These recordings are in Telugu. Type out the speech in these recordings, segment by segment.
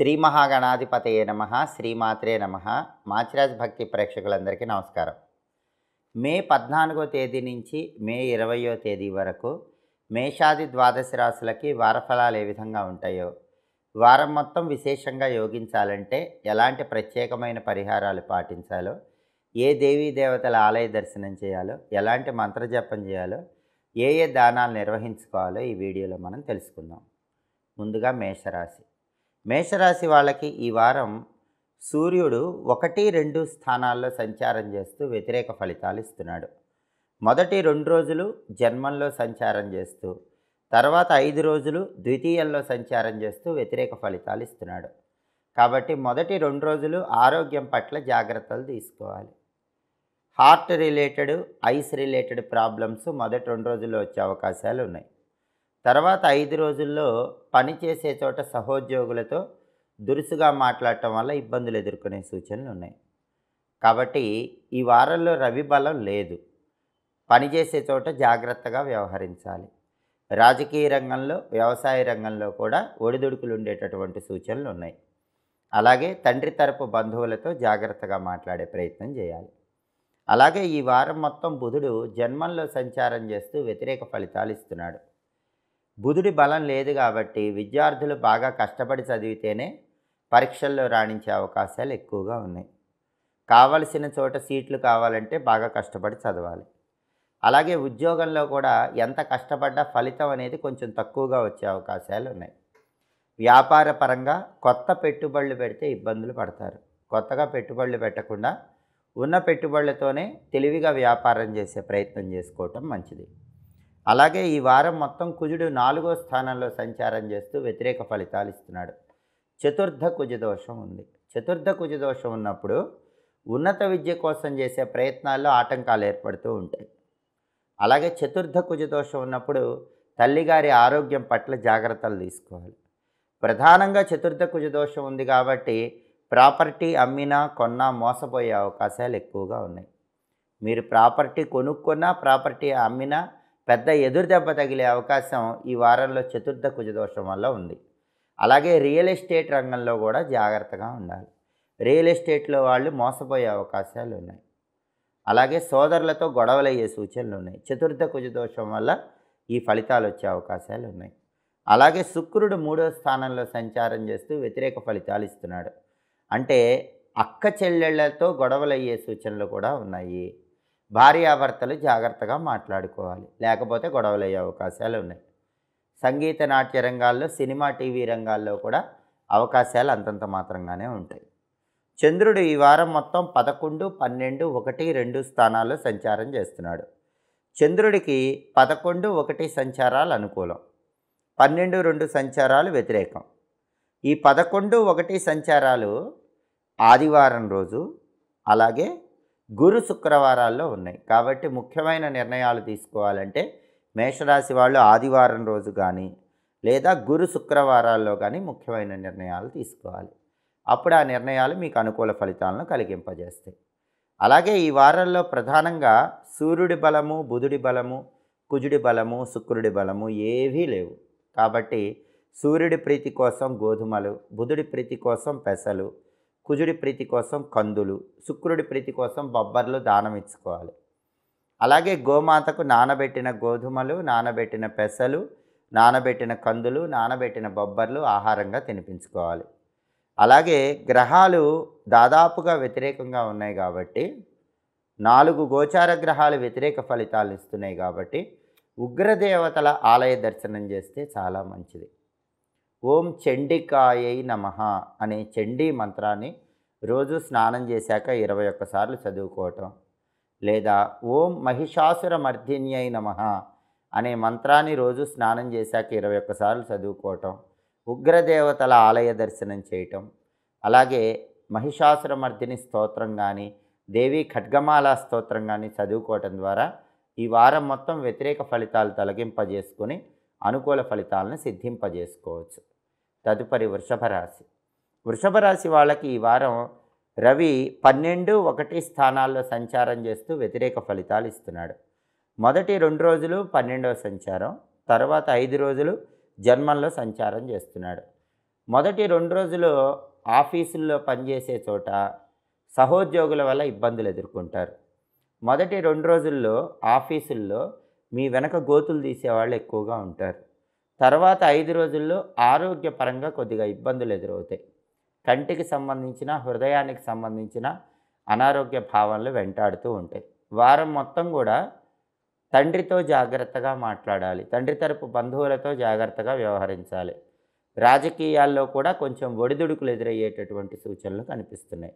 శ్రీ మహాగణాధిపతయే నమ శ్రీమాత్రే నమ మాచిరాజ్ భక్తి ప్రేక్షకులందరికీ నమస్కారం మే పద్నాలుగో తేదీ నుంచి మే ఇరవయో తేదీ వరకు మేషాది ద్వాదశ రాశులకి వారఫలాలు ఏ విధంగా ఉంటాయో వారం మొత్తం విశేషంగా యోగించాలంటే ఎలాంటి ప్రత్యేకమైన పరిహారాలు పాటించాలో ఏ దేవీ దేవతల ఆలయ దర్శనం చేయాలో ఎలాంటి మంత్రజపం చేయాలో ఏ ఏ దానాలు నిర్వహించుకోవాలో ఈ వీడియోలో మనం తెలుసుకుందాం ముందుగా మేషరాశి మేషరాశి వాళ్ళకి ఈ వారం సూర్యుడు ఒకటి రెండు స్థానాల్లో సంచారం చేస్తూ వ్యతిరేక ఫలితాలు ఇస్తున్నాడు మొదటి రెండు రోజులు జన్మంలో సంచారం చేస్తూ తర్వాత ఐదు రోజులు ద్వితీయంలో సంచారం చేస్తూ వ్యతిరేక ఫలితాలు ఇస్తున్నాడు కాబట్టి మొదటి రెండు రోజులు ఆరోగ్యం పట్ల జాగ్రత్తలు తీసుకోవాలి heart related eyes related problems మొదటి రెండు రోజుల్లో వచ్చే అవకాశాలు ఉన్నాయి తర్వాత ఐదు రోజుల్లో పని చేసే చోట సహోద్యోగులతో దురుసుగా మాట్లాడటం వల్ల ఇబ్బందులు ఎదుర్కొనే సూచనలు ఉన్నాయి కాబట్టి ఈ వారంలో రవి బలం లేదు పనిచేసే చోట జాగ్రత్తగా వ్యవహరించాలి రాజకీయ రంగంలో వ్యవసాయ రంగంలో కూడా ఒడిదుడుకులు ఉండేటటువంటి సూచనలు ఉన్నాయి అలాగే తండ్రి తరపు బంధువులతో జాగ్రత్తగా మాట్లాడే ప్రయత్నం చేయాలి అలాగే ఈ వారం మొత్తం బుధుడు జన్మంలో సంచారం చేస్తూ వ్యతిరేక ఫలితాలు ఇస్తున్నాడు బుధుడి బలం లేదు కాబట్టి విద్యార్థులు బాగా కష్టపడి చదివితేనే పరీక్షల్లో రాణించే అవకాశాలు ఎక్కువగా ఉన్నాయి కావలసిన చోట సీట్లు కావాలంటే బాగా కష్టపడి చదవాలి అలాగే ఉద్యోగంలో కూడా ఎంత కష్టపడ్డా ఫలితం అనేది కొంచెం తక్కువగా వచ్చే అవకాశాలు ఉన్నాయి వ్యాపార పరంగా కొత్త పెట్టుబడులు పెడితే ఇబ్బందులు పడతారు కొత్తగా పెట్టుబడులు పెట్టకుండా ఉన్న పెట్టుబడులతోనే తెలివిగా వ్యాపారం చేసే ప్రయత్నం చేసుకోవటం మంచిది అలాగే ఈ వారం మొత్తం కుజుడు నాలుగో స్థానంలో సంచారం చేస్తూ వ్యతిరేక ఫలితాలు ఇస్తున్నాడు చతుర్థ కుజదోషం ఉంది చతుర్థ కుజదోషం ఉన్నప్పుడు ఉన్నత విద్య కోసం చేసే ప్రయత్నాల్లో ఆటంకాలు ఏర్పడుతూ ఉంటాయి అలాగే చతుర్థ కుజదోషం ఉన్నప్పుడు తల్లిగారి ఆరోగ్యం పట్ల జాగ్రత్తలు తీసుకోవాలి ప్రధానంగా చతుర్థ కుజదోషం ఉంది కాబట్టి ప్రాపర్టీ అమ్మినా కొన్నా మోసపోయే అవకాశాలు ఎక్కువగా ఉన్నాయి మీరు ప్రాపర్టీ కొనుక్కున్నా ప్రాపర్టీ అమ్మినా పెద్ద ఎదురు దెబ్బ తగిలే అవకాశం ఈ వారంలో చతుర్థ కుజదోషం వల్ల ఉంది అలాగే రియల్ ఎస్టేట్ రంగంలో కూడా జాగ్రత్తగా ఉండాలి రియల్ ఎస్టేట్లో వాళ్ళు మోసపోయే అవకాశాలు ఉన్నాయి అలాగే సోదరులతో గొడవలయ్యే సూచనలు ఉన్నాయి చతుర్థ కుజదోషం వల్ల ఈ ఫలితాలు వచ్చే అవకాశాలు ఉన్నాయి అలాగే శుక్రుడు మూడో స్థానంలో సంచారం చేస్తూ వ్యతిరేక ఫలితాలు ఇస్తున్నాడు అంటే అక్క చెల్లెళ్లతో గొడవలయ్యే సూచనలు కూడా ఉన్నాయి భార్యాభర్తలు జాగ్రత్తగా మాట్లాడుకోవాలి లేకపోతే గొడవలయ్యే అవకాశాలు ఉన్నాయి సంగీత నాట్య రంగాల్లో సినిమా టీవీ రంగాల్లో కూడా అవకాశాలు అంతంత మాత్రంగానే ఉంటాయి చంద్రుడు ఈ వారం మొత్తం పదకొండు పన్నెండు ఒకటి రెండు స్థానాల్లో సంచారం చేస్తున్నాడు చంద్రుడికి పదకొండు ఒకటి సంచారాలు అనుకూలం పన్నెండు రెండు సంచారాలు వ్యతిరేకం ఈ పదకొండు ఒకటి సంచారాలు ఆదివారం రోజు అలాగే గురు శుక్రవారాల్లో ఉన్నాయి కాబట్టి ముఖ్యమైన నిర్ణయాలు తీసుకోవాలంటే మేషరాశి వాళ్ళు ఆదివారం రోజు కానీ లేదా గురు శుక్రవారాల్లో కానీ ముఖ్యమైన నిర్ణయాలు తీసుకోవాలి అప్పుడు ఆ నిర్ణయాలు మీకు అనుకూల ఫలితాలను కలిగింపజేస్తాయి అలాగే ఈ వారంలో ప్రధానంగా సూర్యుడి బలము బుధుడి బలము కుజుడి బలము శుక్రుడి బలము ఏవీ లేవు కాబట్టి సూర్యుడి ప్రీతి కోసం గోధుమలు బుధుడి ప్రీతి కోసం పెసలు కుజుడి ప్రీతి కోసం కందులు శుక్రుడి ప్రీతి కోసం బొబ్బర్లు దానం ఇచ్చుకోవాలి అలాగే గోమాతకు నానబెట్టిన గోధుమలు నానబెట్టిన పెసలు నానబెట్టిన కందులు నానబెట్టిన బొబ్బర్లు ఆహారంగా తినిపించుకోవాలి అలాగే గ్రహాలు దాదాపుగా వ్యతిరేకంగా ఉన్నాయి కాబట్టి నాలుగు గోచార గ్రహాలు వ్యతిరేక ఫలితాలు ఇస్తున్నాయి కాబట్టి ఉగ్రదేవతల ఆలయ దర్శనం చేస్తే చాలా మంచిది ఓం చండికాయ నమ అనే చండీ మంత్రాన్ని రోజు స్నానం చేశాక ఇరవై ఒక్కసార్లు చదువుకోవటం లేదా ఓం మహిషాసుర మర్దిన్యై నమ అనే మంత్రాన్ని రోజు స్నానం చేశాక ఇరవై ఒక్కసార్లు చదువుకోవటం ఉగ్రదేవతల ఆలయ దర్శనం చేయటం అలాగే మహిషాసుర మర్దిని స్తోత్రం కానీ దేవి ఖడ్గమాల స్తోత్రం కానీ చదువుకోవటం ద్వారా ఈ వారం మొత్తం వ్యతిరేక ఫలితాలు తొలగింపజేసుకుని అనుకూల ఫలితాలను సిద్ధింపజేసుకోవచ్చు తదుపరి వృషభ రాశి వృషభ రాశి వాళ్ళకి ఈ వారం రవి పన్నెండు ఒకటి స్థానాల్లో సంచారం చేస్తూ వ్యతిరేక ఫలితాలు ఇస్తున్నాడు మొదటి రెండు రోజులు పన్నెండవ సంచారం తర్వాత ఐదు రోజులు జన్మంలో సంచారం చేస్తున్నాడు మొదటి రెండు రోజులు ఆఫీసుల్లో పనిచేసే చోట సహోద్యోగుల వల్ల ఇబ్బందులు ఎదుర్కొంటారు మొదటి రెండు రోజుల్లో ఆఫీసుల్లో మీ వెనక గోతులు తీసేవాళ్ళు ఎక్కువగా ఉంటారు తర్వాత ఐదు రోజుల్లో ఆరోగ్యపరంగా కొద్దిగా ఇబ్బందులు ఎదురవుతాయి కంటికి సంబంధించిన హృదయానికి సంబంధించిన అనారోగ్య భావనలు వెంటాడుతూ ఉంటాయి వారం మొత్తం కూడా తండ్రితో జాగ్రత్తగా మాట్లాడాలి తండ్రి తరపు బంధువులతో జాగ్రత్తగా వ్యవహరించాలి రాజకీయాల్లో కూడా కొంచెం ఒడిదుడుకులు ఎదురయ్యేటటువంటి సూచనలు కనిపిస్తున్నాయి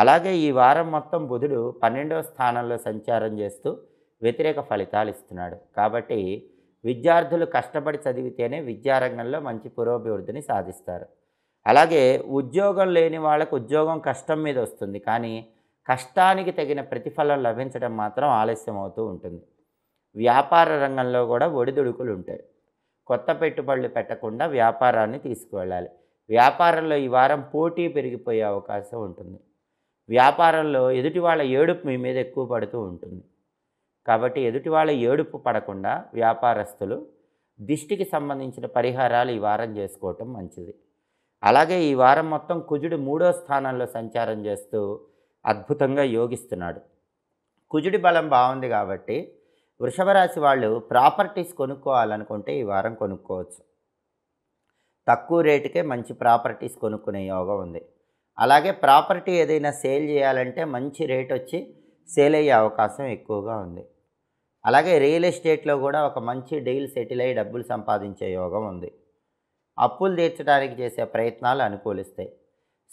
అలాగే ఈ వారం మొత్తం బుధుడు పన్నెండవ స్థానంలో సంచారం చేస్తూ వ్యతిరేక ఫలితాలు ఇస్తున్నాడు కాబట్టి విద్యార్థులు కష్టపడి చదివితేనే విద్యారంగంలో మంచి పురోభివృద్ధిని సాధిస్తారు అలాగే ఉద్యోగం లేని వాళ్ళకు ఉద్యోగం కష్టం మీద వస్తుంది కానీ కష్టానికి తగిన ప్రతిఫలం లభించడం మాత్రం ఆలస్యం అవుతూ ఉంటుంది వ్యాపార రంగంలో కూడా ఒడిదుడుకులు ఉంటాయి కొత్త పెట్టుబడులు పెట్టకుండా వ్యాపారాన్ని తీసుకువెళ్ళాలి వ్యాపారంలో ఈ వారం పోటీ పెరిగిపోయే అవకాశం ఉంటుంది వ్యాపారంలో ఎదుటి వాళ్ళ ఏడుపు మీ మీద ఎక్కువ పడుతూ ఉంటుంది కాబట్టి ఎదుటి వాళ్ళ ఏడుపు పడకుండా వ్యాపారస్తులు దిష్టికి సంబంధించిన పరిహారాలు ఈ వారం చేసుకోవటం మంచిది అలాగే ఈ వారం మొత్తం కుజుడు మూడో స్థానంలో సంచారం చేస్తూ అద్భుతంగా యోగిస్తున్నాడు కుజుడి బలం బాగుంది కాబట్టి వృషభ రాశి వాళ్ళు ప్రాపర్టీస్ కొనుక్కోవాలనుకుంటే ఈ వారం కొనుక్కోవచ్చు తక్కువ రేటుకే మంచి ప్రాపర్టీస్ కొనుక్కునే యోగం ఉంది అలాగే ప్రాపర్టీ ఏదైనా సేల్ చేయాలంటే మంచి రేట్ వచ్చి సేల్ అయ్యే అవకాశం ఎక్కువగా ఉంది అలాగే రియల్ ఎస్టేట్లో కూడా ఒక మంచి డీల్ సెటిల్ అయ్యి డబ్బులు సంపాదించే యోగం ఉంది అప్పులు తీర్చడానికి చేసే ప్రయత్నాలు అనుకూలిస్తాయి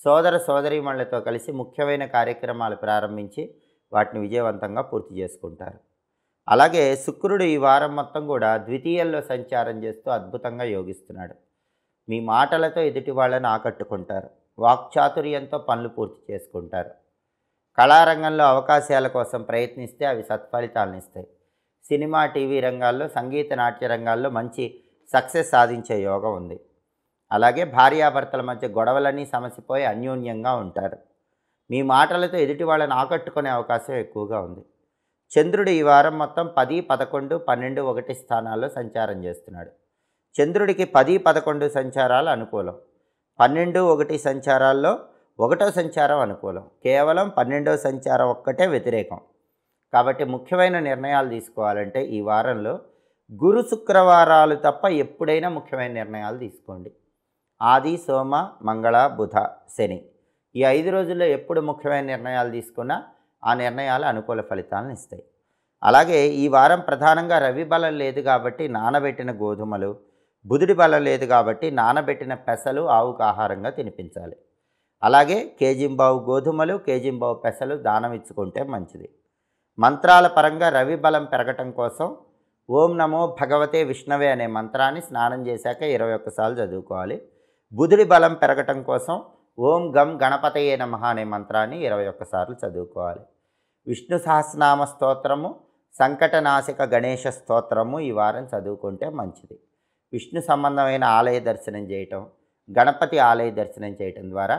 సోదర సోదరీమణులతో కలిసి ముఖ్యమైన కార్యక్రమాలు ప్రారంభించి వాటిని విజయవంతంగా పూర్తి చేసుకుంటారు అలాగే శుక్రుడు ఈ వారం మొత్తం కూడా ద్వితీయంలో సంచారం చేస్తూ అద్భుతంగా యోగిస్తున్నాడు మీ మాటలతో ఎదుటి వాళ్ళని ఆకట్టుకుంటారు వాక్చాతుర్యంతో పనులు పూర్తి చేసుకుంటారు కళారంగంలో అవకాశాల కోసం ప్రయత్నిస్తే అవి సత్ఫలితాలను ఇస్తాయి సినిమా టీవీ రంగాల్లో సంగీత నాట్య రంగాల్లో మంచి సక్సెస్ సాధించే యోగం ఉంది అలాగే భార్యాభర్తల మధ్య గొడవలన్నీ సమసిపోయి అన్యోన్యంగా ఉంటారు మీ మాటలతో ఎదుటి వాళ్ళని ఆకట్టుకునే అవకాశం ఎక్కువగా ఉంది చంద్రుడు ఈ వారం మొత్తం పది పదకొండు పన్నెండు ఒకటి స్థానాల్లో సంచారం చేస్తున్నాడు చంద్రుడికి పది పదకొండు సంచారాలు అనుకూలం పన్నెండు ఒకటి సంచారాల్లో ఒకటో సంచారం అనుకూలం కేవలం పన్నెండో సంచారం ఒక్కటే వ్యతిరేకం కాబట్టి ముఖ్యమైన నిర్ణయాలు తీసుకోవాలంటే ఈ వారంలో గురు శుక్రవారాలు తప్ప ఎప్పుడైనా ముఖ్యమైన నిర్ణయాలు తీసుకోండి ఆది సోమ మంగళ బుధ శని ఈ ఐదు రోజుల్లో ఎప్పుడు ముఖ్యమైన నిర్ణయాలు తీసుకున్నా ఆ నిర్ణయాలు అనుకూల ఫలితాలను ఇస్తాయి అలాగే ఈ వారం ప్రధానంగా రవి బలం లేదు కాబట్టి నానబెట్టిన గోధుమలు బుధుడి బలం లేదు కాబట్టి నానబెట్టిన పెసలు ఆవుకు ఆహారంగా తినిపించాలి అలాగే కేజింబావు గోధుమలు కేజింబావు పెసలు దానం ఇచ్చుకుంటే మంచిది మంత్రాల పరంగా రవి బలం పెరగటం కోసం ఓం నమో భగవతే విష్ణవే అనే మంత్రాన్ని స్నానం చేశాక ఇరవై ఒక్కసార్లు చదువుకోవాలి బుధుడి బలం పెరగటం కోసం ఓం గం గణపతయే నమ అనే మంత్రాన్ని ఇరవై ఒక్కసార్లు చదువుకోవాలి విష్ణు సహస్రనామ స్తోత్రము సంకటనాశక గణేష స్తోత్రము ఈ వారం చదువుకుంటే మంచిది విష్ణు సంబంధమైన ఆలయ దర్శనం చేయటం గణపతి ఆలయ దర్శనం చేయటం ద్వారా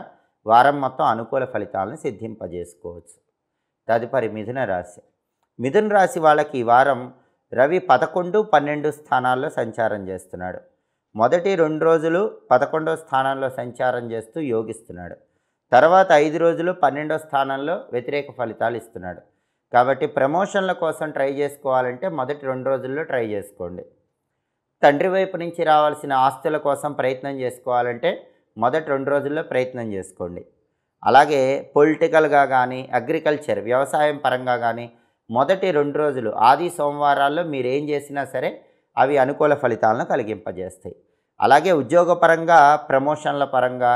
వారం మొత్తం అనుకూల ఫలితాలను సిద్ధింపజేసుకోవచ్చు తదుపరి మిథున రాశి మిథున రాశి వాళ్ళకి ఈ వారం రవి పదకొండు పన్నెండు స్థానాల్లో సంచారం చేస్తున్నాడు మొదటి రెండు రోజులు పదకొండో స్థానంలో సంచారం చేస్తూ యోగిస్తున్నాడు తర్వాత ఐదు రోజులు పన్నెండో స్థానంలో వ్యతిరేక ఫలితాలు ఇస్తున్నాడు కాబట్టి ప్రమోషన్ల కోసం ట్రై చేసుకోవాలంటే మొదటి రెండు రోజుల్లో ట్రై చేసుకోండి తండ్రి వైపు నుంచి రావాల్సిన ఆస్తుల కోసం ప్రయత్నం చేసుకోవాలంటే మొదటి రెండు రోజుల్లో ప్రయత్నం చేసుకోండి అలాగే పొలిటికల్గా కానీ అగ్రికల్చర్ వ్యవసాయం పరంగా కానీ మొదటి రెండు రోజులు ఆది సోమవారాల్లో మీరు ఏం చేసినా సరే అవి అనుకూల ఫలితాలను కలిగింపజేస్తాయి అలాగే ఉద్యోగపరంగా ప్రమోషన్ల పరంగా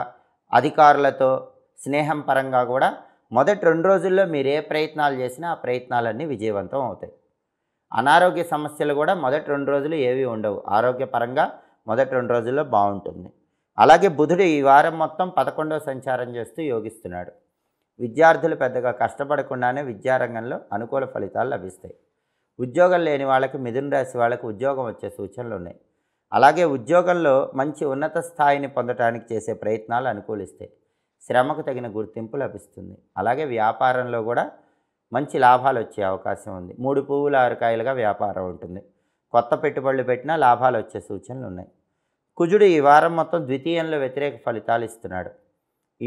అధికారులతో స్నేహం పరంగా కూడా మొదటి రెండు రోజుల్లో మీరు ఏ ప్రయత్నాలు చేసినా ఆ ప్రయత్నాలన్నీ విజయవంతం అవుతాయి అనారోగ్య సమస్యలు కూడా మొదటి రెండు రోజులు ఏవి ఉండవు ఆరోగ్యపరంగా మొదటి రెండు రోజుల్లో బాగుంటుంది అలాగే బుధుడు ఈ వారం మొత్తం పదకొండో సంచారం చేస్తూ యోగిస్తున్నాడు విద్యార్థులు పెద్దగా కష్టపడకుండానే విద్యారంగంలో అనుకూల ఫలితాలు లభిస్తాయి ఉద్యోగం లేని వాళ్ళకి మిథున రాశి వాళ్ళకి ఉద్యోగం వచ్చే సూచనలు ఉన్నాయి అలాగే ఉద్యోగంలో మంచి ఉన్నత స్థాయిని పొందటానికి చేసే ప్రయత్నాలు అనుకూలిస్తాయి శ్రమకు తగిన గుర్తింపు లభిస్తుంది అలాగే వ్యాపారంలో కూడా మంచి లాభాలు వచ్చే అవకాశం ఉంది మూడు పువ్వుల ఆరుకాయలుగా వ్యాపారం ఉంటుంది కొత్త పెట్టుబడులు పెట్టినా లాభాలు వచ్చే సూచనలు ఉన్నాయి కుజుడు ఈ వారం మొత్తం ద్వితీయంలో వ్యతిరేక ఫలితాలు ఇస్తున్నాడు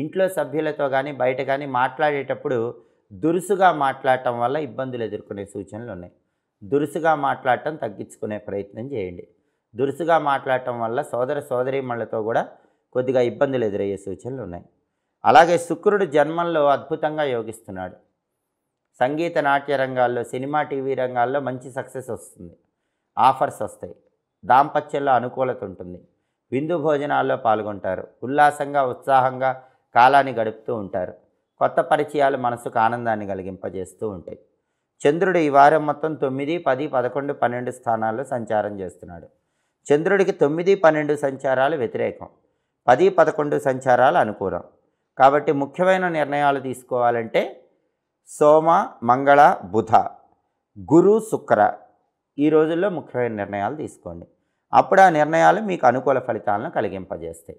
ఇంట్లో సభ్యులతో కానీ బయట కానీ మాట్లాడేటప్పుడు దురుసుగా మాట్లాడటం వల్ల ఇబ్బందులు ఎదుర్కొనే సూచనలు ఉన్నాయి దురుసుగా మాట్లాడటం తగ్గించుకునే ప్రయత్నం చేయండి దురుసుగా మాట్లాడటం వల్ల సోదర సోదరీమణులతో కూడా కొద్దిగా ఇబ్బందులు ఎదురయ్యే సూచనలు ఉన్నాయి అలాగే శుక్రుడు జన్మంలో అద్భుతంగా యోగిస్తున్నాడు సంగీత నాట్య రంగాల్లో సినిమా టీవీ రంగాల్లో మంచి సక్సెస్ వస్తుంది ఆఫర్స్ వస్తాయి దాంపత్యంలో అనుకూలత ఉంటుంది విందు భోజనాల్లో పాల్గొంటారు ఉల్లాసంగా ఉత్సాహంగా కాలాన్ని గడుపుతూ ఉంటారు కొత్త పరిచయాలు మనసుకు ఆనందాన్ని కలిగింపజేస్తూ ఉంటాయి చంద్రుడు ఈ వారం మొత్తం తొమ్మిది పది పదకొండు పన్నెండు స్థానాల్లో సంచారం చేస్తున్నాడు చంద్రుడికి తొమ్మిది పన్నెండు సంచారాలు వ్యతిరేకం పది పదకొండు సంచారాలు అనుకూలం కాబట్టి ముఖ్యమైన నిర్ణయాలు తీసుకోవాలంటే సోమ మంగళ బుధ గురు శుక్ర ఈ రోజుల్లో ముఖ్యమైన నిర్ణయాలు తీసుకోండి అప్పుడు ఆ నిర్ణయాలు మీకు అనుకూల ఫలితాలను కలిగింపజేస్తాయి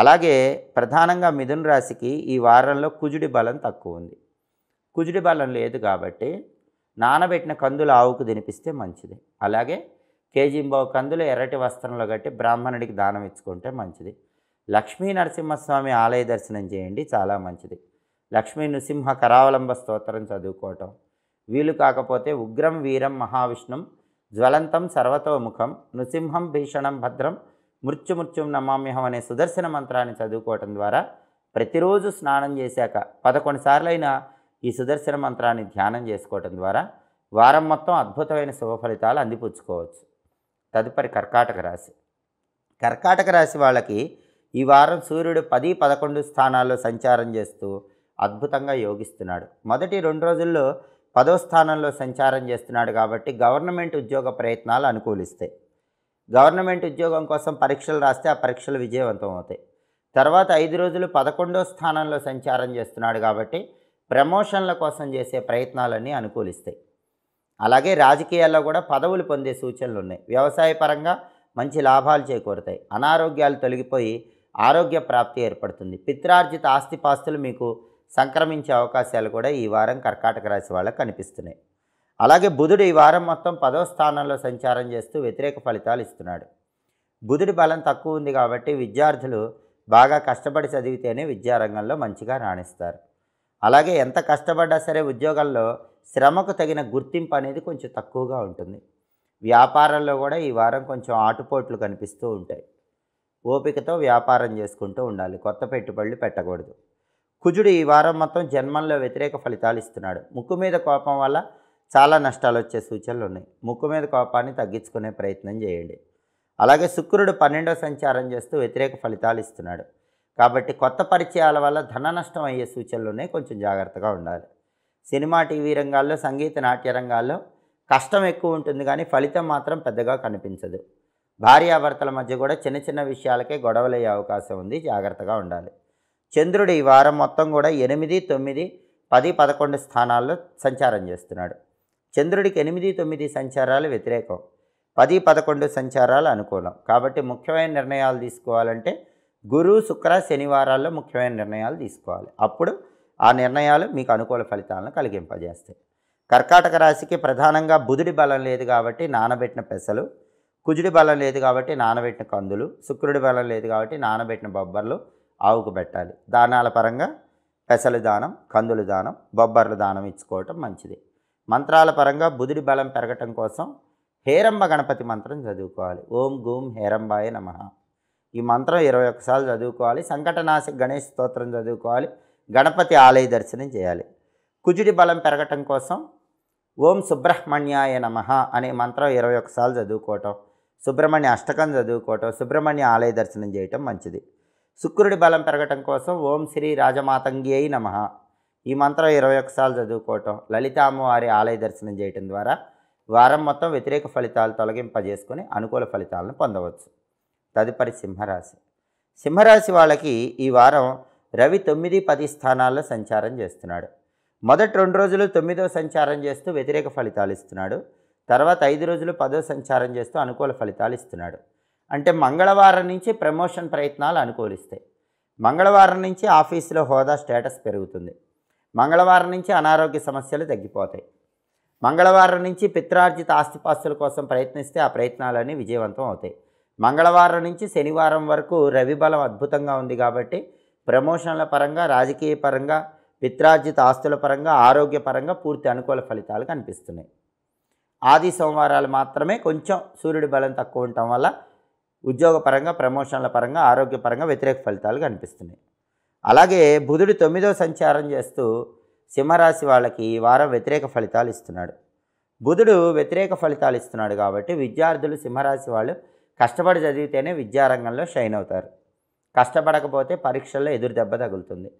అలాగే ప్రధానంగా మిథున రాశికి ఈ వారంలో కుజుడి బలం తక్కువ ఉంది కుజుడి బలం లేదు కాబట్టి నానబెట్టిన కందులు ఆవుకు తినిపిస్తే మంచిది అలాగే కేజీ బావు కందులు ఎర్రటి వస్త్రంలో కట్టి బ్రాహ్మణుడికి దానం ఇచ్చుకుంటే మంచిది లక్ష్మీ నరసింహస్వామి ఆలయ దర్శనం చేయండి చాలా మంచిది లక్ష్మీ నృసింహ కరావలంబ స్తోత్రం చదువుకోవటం వీలు కాకపోతే ఉగ్రం వీరం మహావిష్ణుం జ్వలంతం సర్వతోముఖం నృసింహం భీషణం భద్రం మృత్యుమృత్యుం నమామ్యహం అనే సుదర్శన మంత్రాన్ని చదువుకోవటం ద్వారా ప్రతిరోజు స్నానం చేశాక పదకొండు సార్లైన ఈ సుదర్శన మంత్రాన్ని ధ్యానం చేసుకోవటం ద్వారా వారం మొత్తం అద్భుతమైన శుభ ఫలితాలు అందిపుచ్చుకోవచ్చు తదుపరి కర్కాటక రాశి కర్కాటక రాశి వాళ్ళకి ఈ వారం సూర్యుడు పది పదకొండు స్థానాల్లో సంచారం చేస్తూ అద్భుతంగా యోగిస్తున్నాడు మొదటి రెండు రోజుల్లో పదో స్థానంలో సంచారం చేస్తున్నాడు కాబట్టి గవర్నమెంట్ ఉద్యోగ ప్రయత్నాలు అనుకూలిస్తాయి గవర్నమెంట్ ఉద్యోగం కోసం పరీక్షలు రాస్తే ఆ పరీక్షలు విజయవంతం అవుతాయి తర్వాత ఐదు రోజులు పదకొండో స్థానంలో సంచారం చేస్తున్నాడు కాబట్టి ప్రమోషన్ల కోసం చేసే ప్రయత్నాలన్నీ అనుకూలిస్తాయి అలాగే రాజకీయాల్లో కూడా పదవులు పొందే సూచనలు ఉన్నాయి వ్యవసాయ పరంగా మంచి లాభాలు చేకూరుతాయి అనారోగ్యాలు తొలగిపోయి ఆరోగ్య ప్రాప్తి ఏర్పడుతుంది పిత్రార్జిత ఆస్తిపాస్తులు మీకు సంక్రమించే అవకాశాలు కూడా ఈ వారం కర్కాటక రాశి వాళ్ళకు కనిపిస్తున్నాయి అలాగే బుధుడు ఈ వారం మొత్తం పదో స్థానంలో సంచారం చేస్తూ వ్యతిరేక ఫలితాలు ఇస్తున్నాడు బుధుడి బలం తక్కువ ఉంది కాబట్టి విద్యార్థులు బాగా కష్టపడి చదివితేనే విద్యారంగంలో మంచిగా రాణిస్తారు అలాగే ఎంత కష్టపడ్డా సరే ఉద్యోగాల్లో శ్రమకు తగిన గుర్తింపు అనేది కొంచెం తక్కువగా ఉంటుంది వ్యాపారంలో కూడా ఈ వారం కొంచెం ఆటుపోట్లు కనిపిస్తూ ఉంటాయి ఓపికతో వ్యాపారం చేసుకుంటూ ఉండాలి కొత్త పెట్టుబడులు పెట్టకూడదు కుజుడు ఈ వారం మొత్తం జన్మంలో వ్యతిరేక ఫలితాలు ఇస్తున్నాడు ముక్కు మీద కోపం వల్ల చాలా నష్టాలు వచ్చే సూచనలు ఉన్నాయి ముక్కు మీద కోపాన్ని తగ్గించుకునే ప్రయత్నం చేయండి అలాగే శుక్రుడు పన్నెండో సంచారం చేస్తూ వ్యతిరేక ఫలితాలు ఇస్తున్నాడు కాబట్టి కొత్త పరిచయాల వల్ల ధన నష్టం అయ్యే సూచనలు ఉన్నాయి కొంచెం జాగ్రత్తగా ఉండాలి సినిమా టీవీ రంగాల్లో సంగీత నాట్య రంగాల్లో కష్టం ఎక్కువ ఉంటుంది కానీ ఫలితం మాత్రం పెద్దగా కనిపించదు భార్యాభర్తల మధ్య కూడా చిన్న చిన్న విషయాలకే గొడవలయ్యే అవకాశం ఉంది జాగ్రత్తగా ఉండాలి చంద్రుడు ఈ వారం మొత్తం కూడా ఎనిమిది తొమ్మిది పది పదకొండు స్థానాల్లో సంచారం చేస్తున్నాడు చంద్రుడికి ఎనిమిది తొమ్మిది సంచారాలు వ్యతిరేకం పది పదకొండు సంచారాలు అనుకూలం కాబట్టి ముఖ్యమైన నిర్ణయాలు తీసుకోవాలంటే గురు శుక్ర శనివారాల్లో ముఖ్యమైన నిర్ణయాలు తీసుకోవాలి అప్పుడు ఆ నిర్ణయాలు మీకు అనుకూల ఫలితాలను కలిగింపజేస్తాయి కర్కాటక రాశికి ప్రధానంగా బుధుడి బలం లేదు కాబట్టి నానబెట్టిన పెసలు కుజుడి బలం లేదు కాబట్టి నానబెట్టిన కందులు శుక్రుడి బలం లేదు కాబట్టి నానబెట్టిన బొబ్బర్లు ఆవుకు పెట్టాలి దానాల పరంగా పెసలు దానం కందులు దానం బొబ్బర్ల దానం ఇచ్చుకోవటం మంచిది మంత్రాల పరంగా బుధుడి బలం పెరగటం కోసం హేరంబ గణపతి మంత్రం చదువుకోవాలి ఓం గూం హేరంబాయ నమ ఈ మంత్రం ఇరవై ఒక్కసార్లు చదువుకోవాలి సంకటనాశ గణేష్ స్తోత్రం చదువుకోవాలి గణపతి ఆలయ దర్శనం చేయాలి కుజుడి బలం పెరగటం కోసం ఓం సుబ్రహ్మణ్యాయ నమ అనే మంత్రం ఇరవై ఒకసార్లు చదువుకోవటం సుబ్రహ్మణ్య అష్టకం చదువుకోవటం సుబ్రహ్మణ్య ఆలయ దర్శనం చేయటం మంచిది శుక్రుడి బలం పెరగటం కోసం ఓం శ్రీ రాజమాతంగి నమ ఈ మంత్రం ఇరవై ఒకసార్లు చదువుకోవటం లలిత అమ్మవారి ఆలయ దర్శనం చేయటం ద్వారా వారం మొత్తం వ్యతిరేక ఫలితాలు తొలగింపజేసుకొని అనుకూల ఫలితాలను పొందవచ్చు తదుపరి సింహరాశి సింహరాశి వాళ్ళకి ఈ వారం రవి తొమ్మిది పది స్థానాల్లో సంచారం చేస్తున్నాడు మొదటి రెండు రోజులు తొమ్మిదో సంచారం చేస్తూ వ్యతిరేక ఫలితాలు ఇస్తున్నాడు తర్వాత ఐదు రోజులు పదో సంచారం చేస్తూ అనుకూల ఫలితాలు ఇస్తున్నాడు అంటే మంగళవారం నుంచి ప్రమోషన్ ప్రయత్నాలు అనుకూలిస్తాయి మంగళవారం నుంచి ఆఫీసులో హోదా స్టేటస్ పెరుగుతుంది మంగళవారం నుంచి అనారోగ్య సమస్యలు తగ్గిపోతాయి మంగళవారం నుంచి పిత్రార్జిత ఆస్తిపాస్తుల కోసం ప్రయత్నిస్తే ఆ ప్రయత్నాలన్నీ విజయవంతం అవుతాయి మంగళవారం నుంచి శనివారం వరకు రవిబలం అద్భుతంగా ఉంది కాబట్టి ప్రమోషన్ల పరంగా రాజకీయ పరంగా పిత్రార్జిత ఆస్తుల పరంగా ఆరోగ్యపరంగా పూర్తి అనుకూల ఫలితాలు కనిపిస్తున్నాయి ఆది సోమవారాలు మాత్రమే కొంచెం సూర్యుడి బలం తక్కువ ఉండటం వల్ల ఉద్యోగపరంగా ప్రమోషన్ల పరంగా ఆరోగ్యపరంగా వ్యతిరేక ఫలితాలు కనిపిస్తున్నాయి అలాగే బుధుడు తొమ్మిదో సంచారం చేస్తూ సింహరాశి వాళ్ళకి ఈ వారం వ్యతిరేక ఫలితాలు ఇస్తున్నాడు బుధుడు వ్యతిరేక ఫలితాలు ఇస్తున్నాడు కాబట్టి విద్యార్థులు సింహరాశి వాళ్ళు కష్టపడి చదివితేనే విద్యారంగంలో షైన్ అవుతారు కష్టపడకపోతే పరీక్షల్లో ఎదురు దెబ్బ తగులుతుంది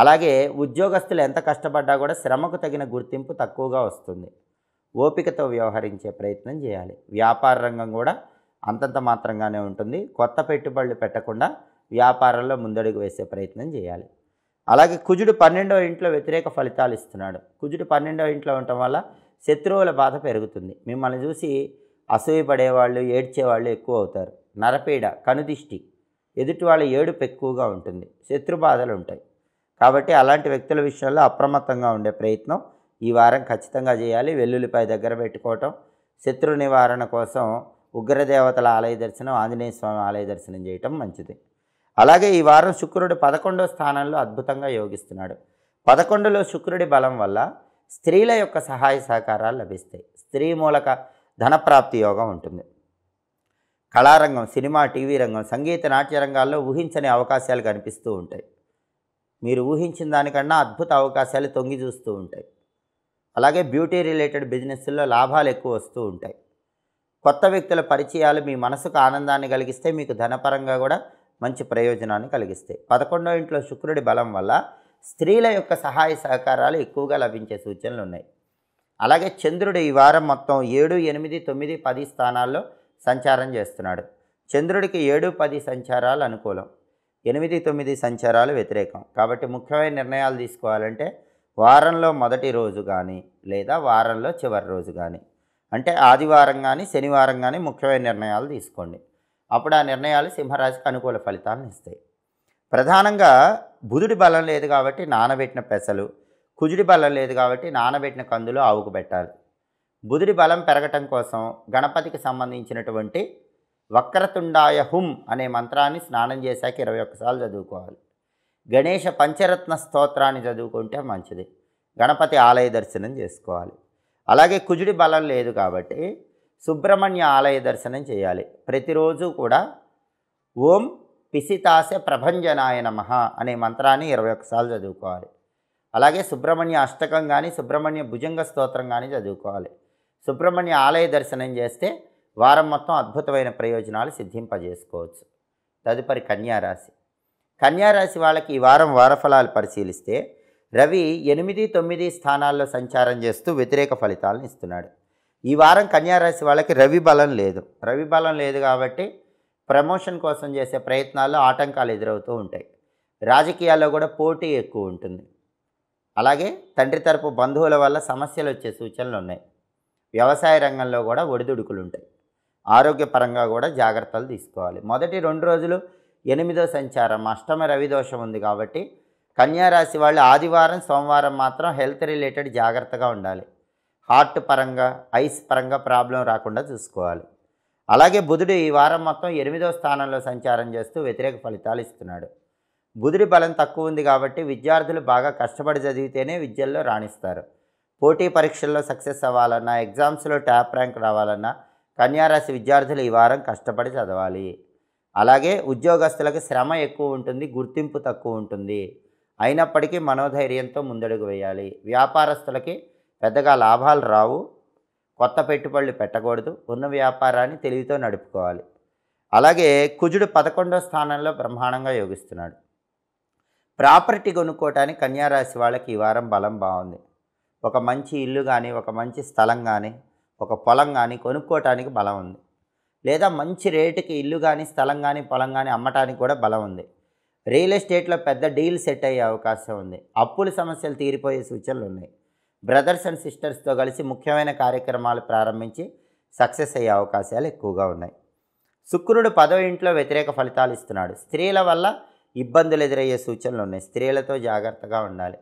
అలాగే ఉద్యోగస్తులు ఎంత కష్టపడ్డా కూడా శ్రమకు తగిన గుర్తింపు తక్కువగా వస్తుంది ఓపికతో వ్యవహరించే ప్రయత్నం చేయాలి వ్యాపార రంగం కూడా అంతంత మాత్రంగానే ఉంటుంది కొత్త పెట్టుబడులు పెట్టకుండా వ్యాపారంలో ముందడుగు వేసే ప్రయత్నం చేయాలి అలాగే కుజుడు పన్నెండవ ఇంట్లో వ్యతిరేక ఫలితాలు ఇస్తున్నాడు కుజుడు పన్నెండవ ఇంట్లో ఉండటం వల్ల శత్రువుల బాధ పెరుగుతుంది మిమ్మల్ని చూసి అసూయపడేవాళ్ళు ఏడ్చేవాళ్ళు ఎక్కువ అవుతారు నరపీడ కనుదిష్టి ఎదుటి వాళ్ళ ఏడుపు ఎక్కువగా ఉంటుంది శత్రు బాధలు ఉంటాయి కాబట్టి అలాంటి వ్యక్తుల విషయంలో అప్రమత్తంగా ఉండే ప్రయత్నం ఈ వారం ఖచ్చితంగా చేయాలి వెల్లుల్లిపాయ దగ్గర పెట్టుకోవటం శత్రు నివారణ కోసం ఉగ్రదేవతల ఆలయ దర్శనం ఆంజనేయ స్వామి ఆలయ దర్శనం చేయటం మంచిది అలాగే ఈ వారం శుక్రుడు పదకొండో స్థానంలో అద్భుతంగా యోగిస్తున్నాడు పదకొండులో శుక్రుడి బలం వల్ల స్త్రీల యొక్క సహాయ సహకారాలు లభిస్తాయి స్త్రీ మూలక ధనప్రాప్తి యోగం ఉంటుంది కళారంగం సినిమా టీవీ రంగం సంగీత నాట్య రంగాల్లో ఊహించని అవకాశాలు కనిపిస్తూ ఉంటాయి మీరు ఊహించిన దానికన్నా అద్భుత అవకాశాలు తొంగి చూస్తూ ఉంటాయి అలాగే బ్యూటీ రిలేటెడ్ బిజినెస్లో లాభాలు ఎక్కువ వస్తూ ఉంటాయి కొత్త వ్యక్తుల పరిచయాలు మీ మనసుకు ఆనందాన్ని కలిగిస్తే మీకు ధనపరంగా కూడా మంచి ప్రయోజనాన్ని కలిగిస్తాయి పదకొండో ఇంట్లో శుక్రుడి బలం వల్ల స్త్రీల యొక్క సహాయ సహకారాలు ఎక్కువగా లభించే సూచనలు ఉన్నాయి అలాగే చంద్రుడు ఈ వారం మొత్తం ఏడు ఎనిమిది తొమ్మిది పది స్థానాల్లో సంచారం చేస్తున్నాడు చంద్రుడికి ఏడు పది సంచారాలు అనుకూలం ఎనిమిది తొమ్మిది సంచారాలు వ్యతిరేకం కాబట్టి ముఖ్యమైన నిర్ణయాలు తీసుకోవాలంటే వారంలో మొదటి రోజు కానీ లేదా వారంలో చివరి రోజు కానీ అంటే ఆదివారం కానీ శనివారం కానీ ముఖ్యమైన నిర్ణయాలు తీసుకోండి అప్పుడు ఆ నిర్ణయాలు సింహరాశికి అనుకూల ఫలితాలను ఇస్తాయి ప్రధానంగా బుధుడి బలం లేదు కాబట్టి నానబెట్టిన పెసలు కుజుడి బలం లేదు కాబట్టి నానబెట్టిన కందులు ఆవుకు పెట్టాలి బుధుడి బలం పెరగటం కోసం గణపతికి సంబంధించినటువంటి వక్రతుండాయ హుం అనే మంత్రాన్ని స్నానం చేశాక ఇరవై ఒక్కసార్లు చదువుకోవాలి గణేష పంచరత్న స్తోత్రాన్ని చదువుకుంటే మంచిది గణపతి ఆలయ దర్శనం చేసుకోవాలి అలాగే కుజుడి బలం లేదు కాబట్టి సుబ్రహ్మణ్య ఆలయ దర్శనం చేయాలి ప్రతిరోజు కూడా ఓం పిసితాస ప్రభంజనాయ నమ అనే మంత్రాన్ని ఇరవై ఒకసార్లు చదువుకోవాలి అలాగే సుబ్రహ్మణ్య అష్టకం కానీ సుబ్రహ్మణ్య భుజంగ స్తోత్రం కానీ చదువుకోవాలి సుబ్రహ్మణ్య ఆలయ దర్శనం చేస్తే వారం మొత్తం అద్భుతమైన ప్రయోజనాలు సిద్ధింపజేసుకోవచ్చు తదుపరి కన్యారాశి కన్యారాశి వాళ్ళకి ఈ వారం వారఫలాలు పరిశీలిస్తే రవి ఎనిమిది తొమ్మిది స్థానాల్లో సంచారం చేస్తూ వ్యతిరేక ఫలితాలను ఇస్తున్నాడు ఈ వారం కన్యారాశి వాళ్ళకి రవి బలం లేదు రవి బలం లేదు కాబట్టి ప్రమోషన్ కోసం చేసే ప్రయత్నాల్లో ఆటంకాలు ఎదురవుతూ ఉంటాయి రాజకీయాల్లో కూడా పోటీ ఎక్కువ ఉంటుంది అలాగే తండ్రి తరపు బంధువుల వల్ల సమస్యలు వచ్చే సూచనలు ఉన్నాయి వ్యవసాయ రంగంలో కూడా ఒడిదుడుకులు ఉంటాయి ఆరోగ్యపరంగా కూడా జాగ్రత్తలు తీసుకోవాలి మొదటి రెండు రోజులు ఎనిమిదో సంచారం అష్టమ రవిదోషం ఉంది కాబట్టి కన్యారాశి వాళ్ళు ఆదివారం సోమవారం మాత్రం హెల్త్ రిలేటెడ్ జాగ్రత్తగా ఉండాలి హార్ట్ పరంగా ఐస్ పరంగా ప్రాబ్లం రాకుండా చూసుకోవాలి అలాగే బుధుడు ఈ వారం మొత్తం ఎనిమిదో స్థానంలో సంచారం చేస్తూ వ్యతిరేక ఫలితాలు ఇస్తున్నాడు బుధుడి బలం తక్కువ ఉంది కాబట్టి విద్యార్థులు బాగా కష్టపడి చదివితేనే విద్యల్లో రాణిస్తారు పోటీ పరీక్షల్లో సక్సెస్ అవ్వాలన్నా ఎగ్జామ్స్లో టాప్ ర్యాంక్ రావాలన్నా కన్యారాశి విద్యార్థులు ఈ వారం కష్టపడి చదవాలి అలాగే ఉద్యోగస్తులకు శ్రమ ఎక్కువ ఉంటుంది గుర్తింపు తక్కువ ఉంటుంది అయినప్పటికీ మనోధైర్యంతో ముందడుగు వేయాలి వ్యాపారస్తులకి పెద్దగా లాభాలు రావు కొత్త పెట్టుబడులు పెట్టకూడదు ఉన్న వ్యాపారాన్ని తెలివితో నడుపుకోవాలి అలాగే కుజుడు పదకొండో స్థానంలో బ్రహ్మాండంగా యోగిస్తున్నాడు ప్రాపర్టీ కొనుక్కోవటానికి కన్యారాశి వాళ్ళకి ఈ వారం బలం బాగుంది ఒక మంచి ఇల్లు కానీ ఒక మంచి స్థలం కానీ ఒక పొలం కానీ కొనుక్కోవటానికి బలం ఉంది లేదా మంచి రేటుకి ఇల్లు కానీ స్థలం కానీ పొలం కానీ అమ్మటానికి కూడా బలం ఉంది రియల్ ఎస్టేట్లో పెద్ద డీల్ సెట్ అయ్యే అవకాశం ఉంది అప్పుల సమస్యలు తీరిపోయే సూచనలు ఉన్నాయి బ్రదర్స్ అండ్ సిస్టర్స్తో కలిసి ముఖ్యమైన కార్యక్రమాలు ప్రారంభించి సక్సెస్ అయ్యే అవకాశాలు ఎక్కువగా ఉన్నాయి శుక్రుడు పదవ ఇంట్లో వ్యతిరేక ఫలితాలు ఇస్తున్నాడు స్త్రీల వల్ల ఇబ్బందులు ఎదురయ్యే సూచనలు ఉన్నాయి స్త్రీలతో జాగ్రత్తగా ఉండాలి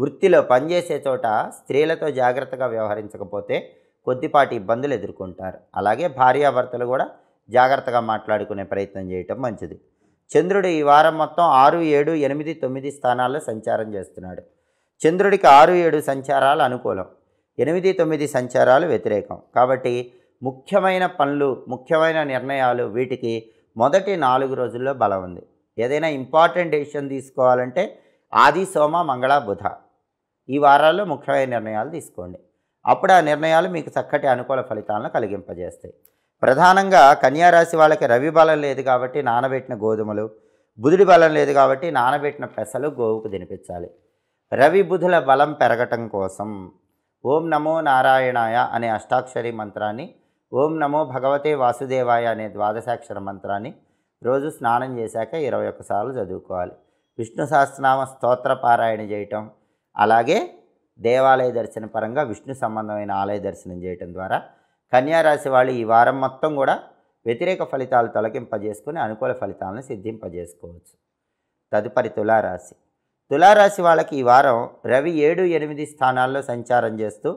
వృత్తిలో పనిచేసే చోట స్త్రీలతో జాగ్రత్తగా వ్యవహరించకపోతే కొద్దిపాటి ఇబ్బందులు ఎదుర్కొంటారు అలాగే భార్యాభర్తలు కూడా జాగ్రత్తగా మాట్లాడుకునే ప్రయత్నం చేయటం మంచిది చంద్రుడు ఈ వారం మొత్తం ఆరు ఏడు ఎనిమిది తొమ్మిది స్థానాల్లో సంచారం చేస్తున్నాడు చంద్రుడికి ఆరు ఏడు సంచారాలు అనుకూలం ఎనిమిది తొమ్మిది సంచారాలు వ్యతిరేకం కాబట్టి ముఖ్యమైన పనులు ముఖ్యమైన నిర్ణయాలు వీటికి మొదటి నాలుగు రోజుల్లో బలం ఉంది ఏదైనా ఇంపార్టెంట్ డెసిషన్ తీసుకోవాలంటే ఆది సోమ మంగళ బుధ ఈ వారాల్లో ముఖ్యమైన నిర్ణయాలు తీసుకోండి అప్పుడు ఆ నిర్ణయాలు మీకు చక్కటి అనుకూల ఫలితాలను కలిగింపజేస్తాయి ప్రధానంగా కన్యారాశి వాళ్ళకి రవి బలం లేదు కాబట్టి నానబెట్టిన గోధుమలు బుధుడి బలం లేదు కాబట్టి నానబెట్టిన పెసలు గోవుకు తినిపించాలి రవి బుధుల బలం పెరగటం కోసం ఓం నమో నారాయణాయ అనే అష్టాక్షరి మంత్రాన్ని ఓం నమో భగవతే వాసుదేవాయ అనే ద్వాదశాక్షర మంత్రాన్ని రోజు స్నానం చేశాక ఇరవై ఒక్కసార్లు చదువుకోవాలి విష్ణు సహస్రనామ స్తోత్ర పారాయణ చేయటం అలాగే దేవాలయ దర్శన పరంగా విష్ణు సంబంధమైన ఆలయ దర్శనం చేయటం ద్వారా కన్యారాశి వాళ్ళు ఈ వారం మొత్తం కూడా వ్యతిరేక ఫలితాలు తొలగింపజేసుకుని అనుకూల ఫలితాలను సిద్ధింపజేసుకోవచ్చు తదుపరి తులారాశి తులారాశి వాళ్ళకి ఈ వారం రవి ఏడు ఎనిమిది స్థానాల్లో సంచారం చేస్తూ